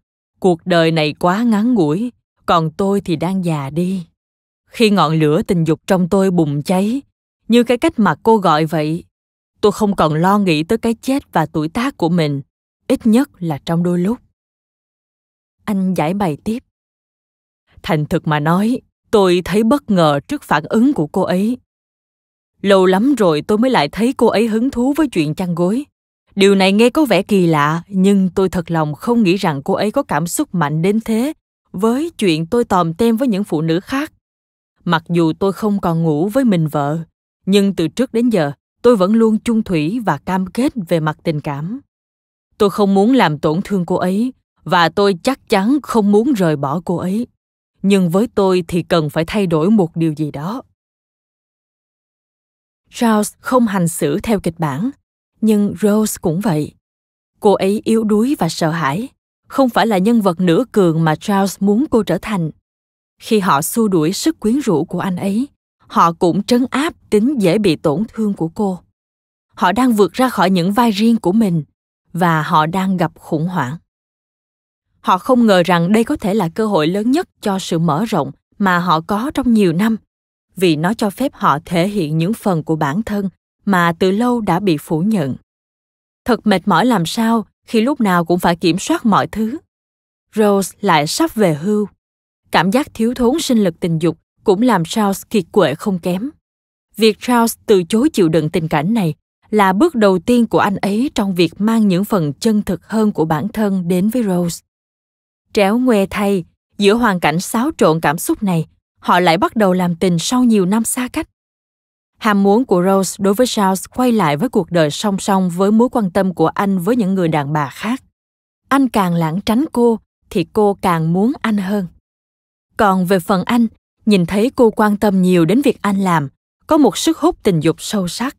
Cuộc đời này quá ngắn ngủi, còn tôi thì đang già đi khi ngọn lửa tình dục trong tôi bùng cháy như cái cách mà cô gọi vậy tôi không còn lo nghĩ tới cái chết và tuổi tác của mình ít nhất là trong đôi lúc anh giải bày tiếp thành thực mà nói tôi thấy bất ngờ trước phản ứng của cô ấy lâu lắm rồi tôi mới lại thấy cô ấy hứng thú với chuyện chăn gối điều này nghe có vẻ kỳ lạ nhưng tôi thật lòng không nghĩ rằng cô ấy có cảm xúc mạnh đến thế với chuyện tôi tòm tem với những phụ nữ khác mặc dù tôi không còn ngủ với mình vợ nhưng từ trước đến giờ tôi vẫn luôn chung thủy và cam kết về mặt tình cảm tôi không muốn làm tổn thương cô ấy và tôi chắc chắn không muốn rời bỏ cô ấy nhưng với tôi thì cần phải thay đổi một điều gì đó charles không hành xử theo kịch bản nhưng rose cũng vậy cô ấy yếu đuối và sợ hãi không phải là nhân vật nữ cường mà charles muốn cô trở thành khi họ xua đuổi sức quyến rũ của anh ấy họ cũng trấn áp tính dễ bị tổn thương của cô họ đang vượt ra khỏi những vai riêng của mình và họ đang gặp khủng hoảng họ không ngờ rằng đây có thể là cơ hội lớn nhất cho sự mở rộng mà họ có trong nhiều năm vì nó cho phép họ thể hiện những phần của bản thân mà từ lâu đã bị phủ nhận thật mệt mỏi làm sao khi lúc nào cũng phải kiểm soát mọi thứ rose lại sắp về hưu cảm giác thiếu thốn sinh lực tình dục cũng làm Charles kiệt quệ không kém. Việc Charles từ chối chịu đựng tình cảnh này là bước đầu tiên của anh ấy trong việc mang những phần chân thực hơn của bản thân đến với Rose. Tréo ngoe thay, giữa hoàn cảnh xáo trộn cảm xúc này, họ lại bắt đầu làm tình sau nhiều năm xa cách. Ham muốn của Rose đối với Charles quay lại với cuộc đời song song với mối quan tâm của anh với những người đàn bà khác. Anh càng lãng tránh cô, thì cô càng muốn anh hơn. Còn về phần anh, nhìn thấy cô quan tâm nhiều đến việc anh làm, có một sức hút tình dục sâu sắc.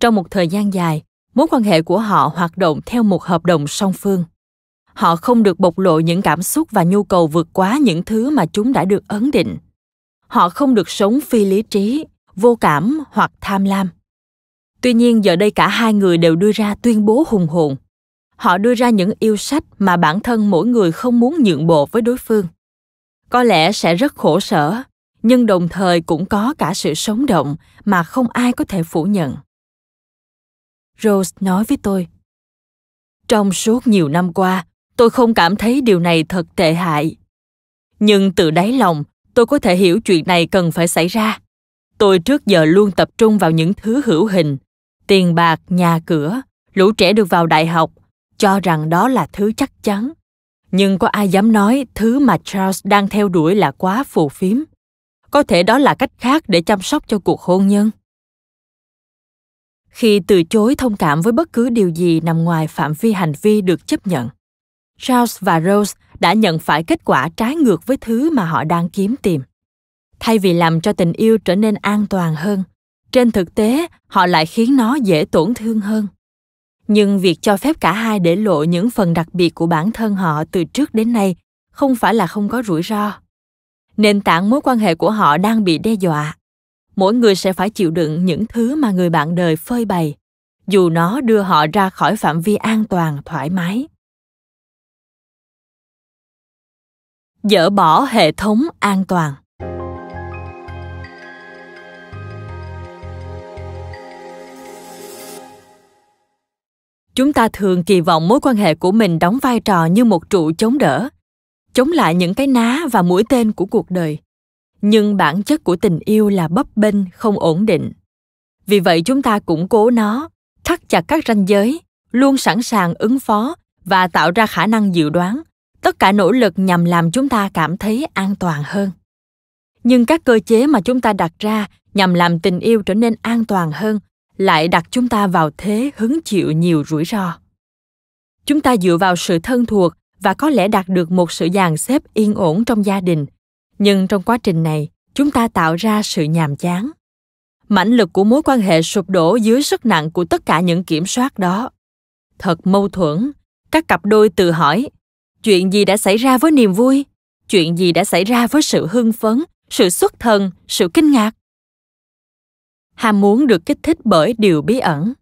Trong một thời gian dài, mối quan hệ của họ hoạt động theo một hợp đồng song phương. Họ không được bộc lộ những cảm xúc và nhu cầu vượt quá những thứ mà chúng đã được ấn định. Họ không được sống phi lý trí, vô cảm hoặc tham lam. Tuy nhiên giờ đây cả hai người đều đưa ra tuyên bố hùng hồn. Họ đưa ra những yêu sách mà bản thân mỗi người không muốn nhượng bộ với đối phương có lẽ sẽ rất khổ sở nhưng đồng thời cũng có cả sự sống động mà không ai có thể phủ nhận rose nói với tôi trong suốt nhiều năm qua tôi không cảm thấy điều này thật tệ hại nhưng từ đáy lòng tôi có thể hiểu chuyện này cần phải xảy ra tôi trước giờ luôn tập trung vào những thứ hữu hình tiền bạc nhà cửa lũ trẻ được vào đại học cho rằng đó là thứ chắc chắn nhưng có ai dám nói thứ mà charles đang theo đuổi là quá phù phiếm có thể đó là cách khác để chăm sóc cho cuộc hôn nhân khi từ chối thông cảm với bất cứ điều gì nằm ngoài phạm vi hành vi được chấp nhận charles và rose đã nhận phải kết quả trái ngược với thứ mà họ đang kiếm tìm thay vì làm cho tình yêu trở nên an toàn hơn trên thực tế họ lại khiến nó dễ tổn thương hơn nhưng việc cho phép cả hai để lộ những phần đặc biệt của bản thân họ từ trước đến nay không phải là không có rủi ro nền tảng mối quan hệ của họ đang bị đe dọa mỗi người sẽ phải chịu đựng những thứ mà người bạn đời phơi bày dù nó đưa họ ra khỏi phạm vi an toàn thoải mái dỡ bỏ hệ thống an toàn chúng ta thường kỳ vọng mối quan hệ của mình đóng vai trò như một trụ chống đỡ chống lại những cái ná và mũi tên của cuộc đời nhưng bản chất của tình yêu là bấp bênh không ổn định vì vậy chúng ta củng cố nó thắt chặt các ranh giới luôn sẵn sàng ứng phó và tạo ra khả năng dự đoán tất cả nỗ lực nhằm làm chúng ta cảm thấy an toàn hơn nhưng các cơ chế mà chúng ta đặt ra nhằm làm tình yêu trở nên an toàn hơn lại đặt chúng ta vào thế hứng chịu nhiều rủi ro chúng ta dựa vào sự thân thuộc và có lẽ đạt được một sự dàn xếp yên ổn trong gia đình nhưng trong quá trình này chúng ta tạo ra sự nhàm chán mãnh lực của mối quan hệ sụp đổ dưới sức nặng của tất cả những kiểm soát đó thật mâu thuẫn các cặp đôi tự hỏi chuyện gì đã xảy ra với niềm vui chuyện gì đã xảy ra với sự hưng phấn sự xuất thần sự kinh ngạc ham muốn được kích thích bởi điều bí ẩn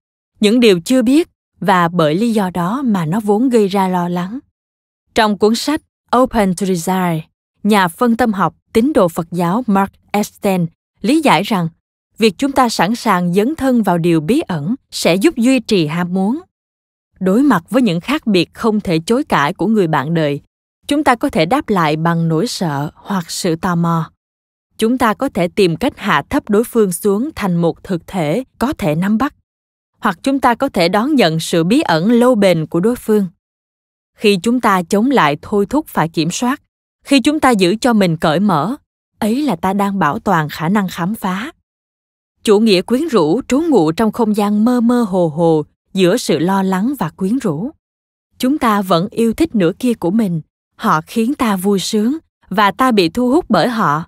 những điều chưa biết và bởi lý do đó mà nó vốn gây ra lo lắng trong cuốn sách open to desire nhà phân tâm học tín đồ phật giáo mark esten lý giải rằng việc chúng ta sẵn sàng dấn thân vào điều bí ẩn sẽ giúp duy trì ham muốn đối mặt với những khác biệt không thể chối cãi của người bạn đời chúng ta có thể đáp lại bằng nỗi sợ hoặc sự tò mò chúng ta có thể tìm cách hạ thấp đối phương xuống thành một thực thể có thể nắm bắt hoặc chúng ta có thể đón nhận sự bí ẩn lâu bền của đối phương khi chúng ta chống lại thôi thúc phải kiểm soát khi chúng ta giữ cho mình cởi mở ấy là ta đang bảo toàn khả năng khám phá chủ nghĩa quyến rũ trú ngụ trong không gian mơ mơ hồ hồ giữa sự lo lắng và quyến rũ chúng ta vẫn yêu thích nửa kia của mình họ khiến ta vui sướng và ta bị thu hút bởi họ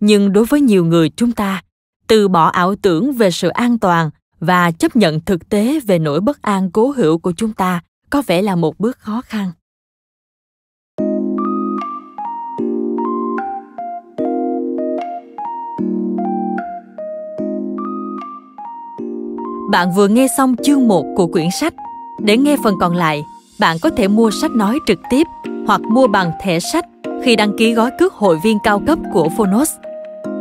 nhưng đối với nhiều người chúng ta từ bỏ ảo tưởng về sự an toàn và chấp nhận thực tế về nỗi bất an cố hữu của chúng ta có vẻ là một bước khó khăn Bạn vừa nghe xong chương 1 của quyển sách. Để nghe phần còn lại, bạn có thể mua sách nói trực tiếp hoặc mua bằng thẻ sách khi đăng ký gói cước hội viên cao cấp của Phonos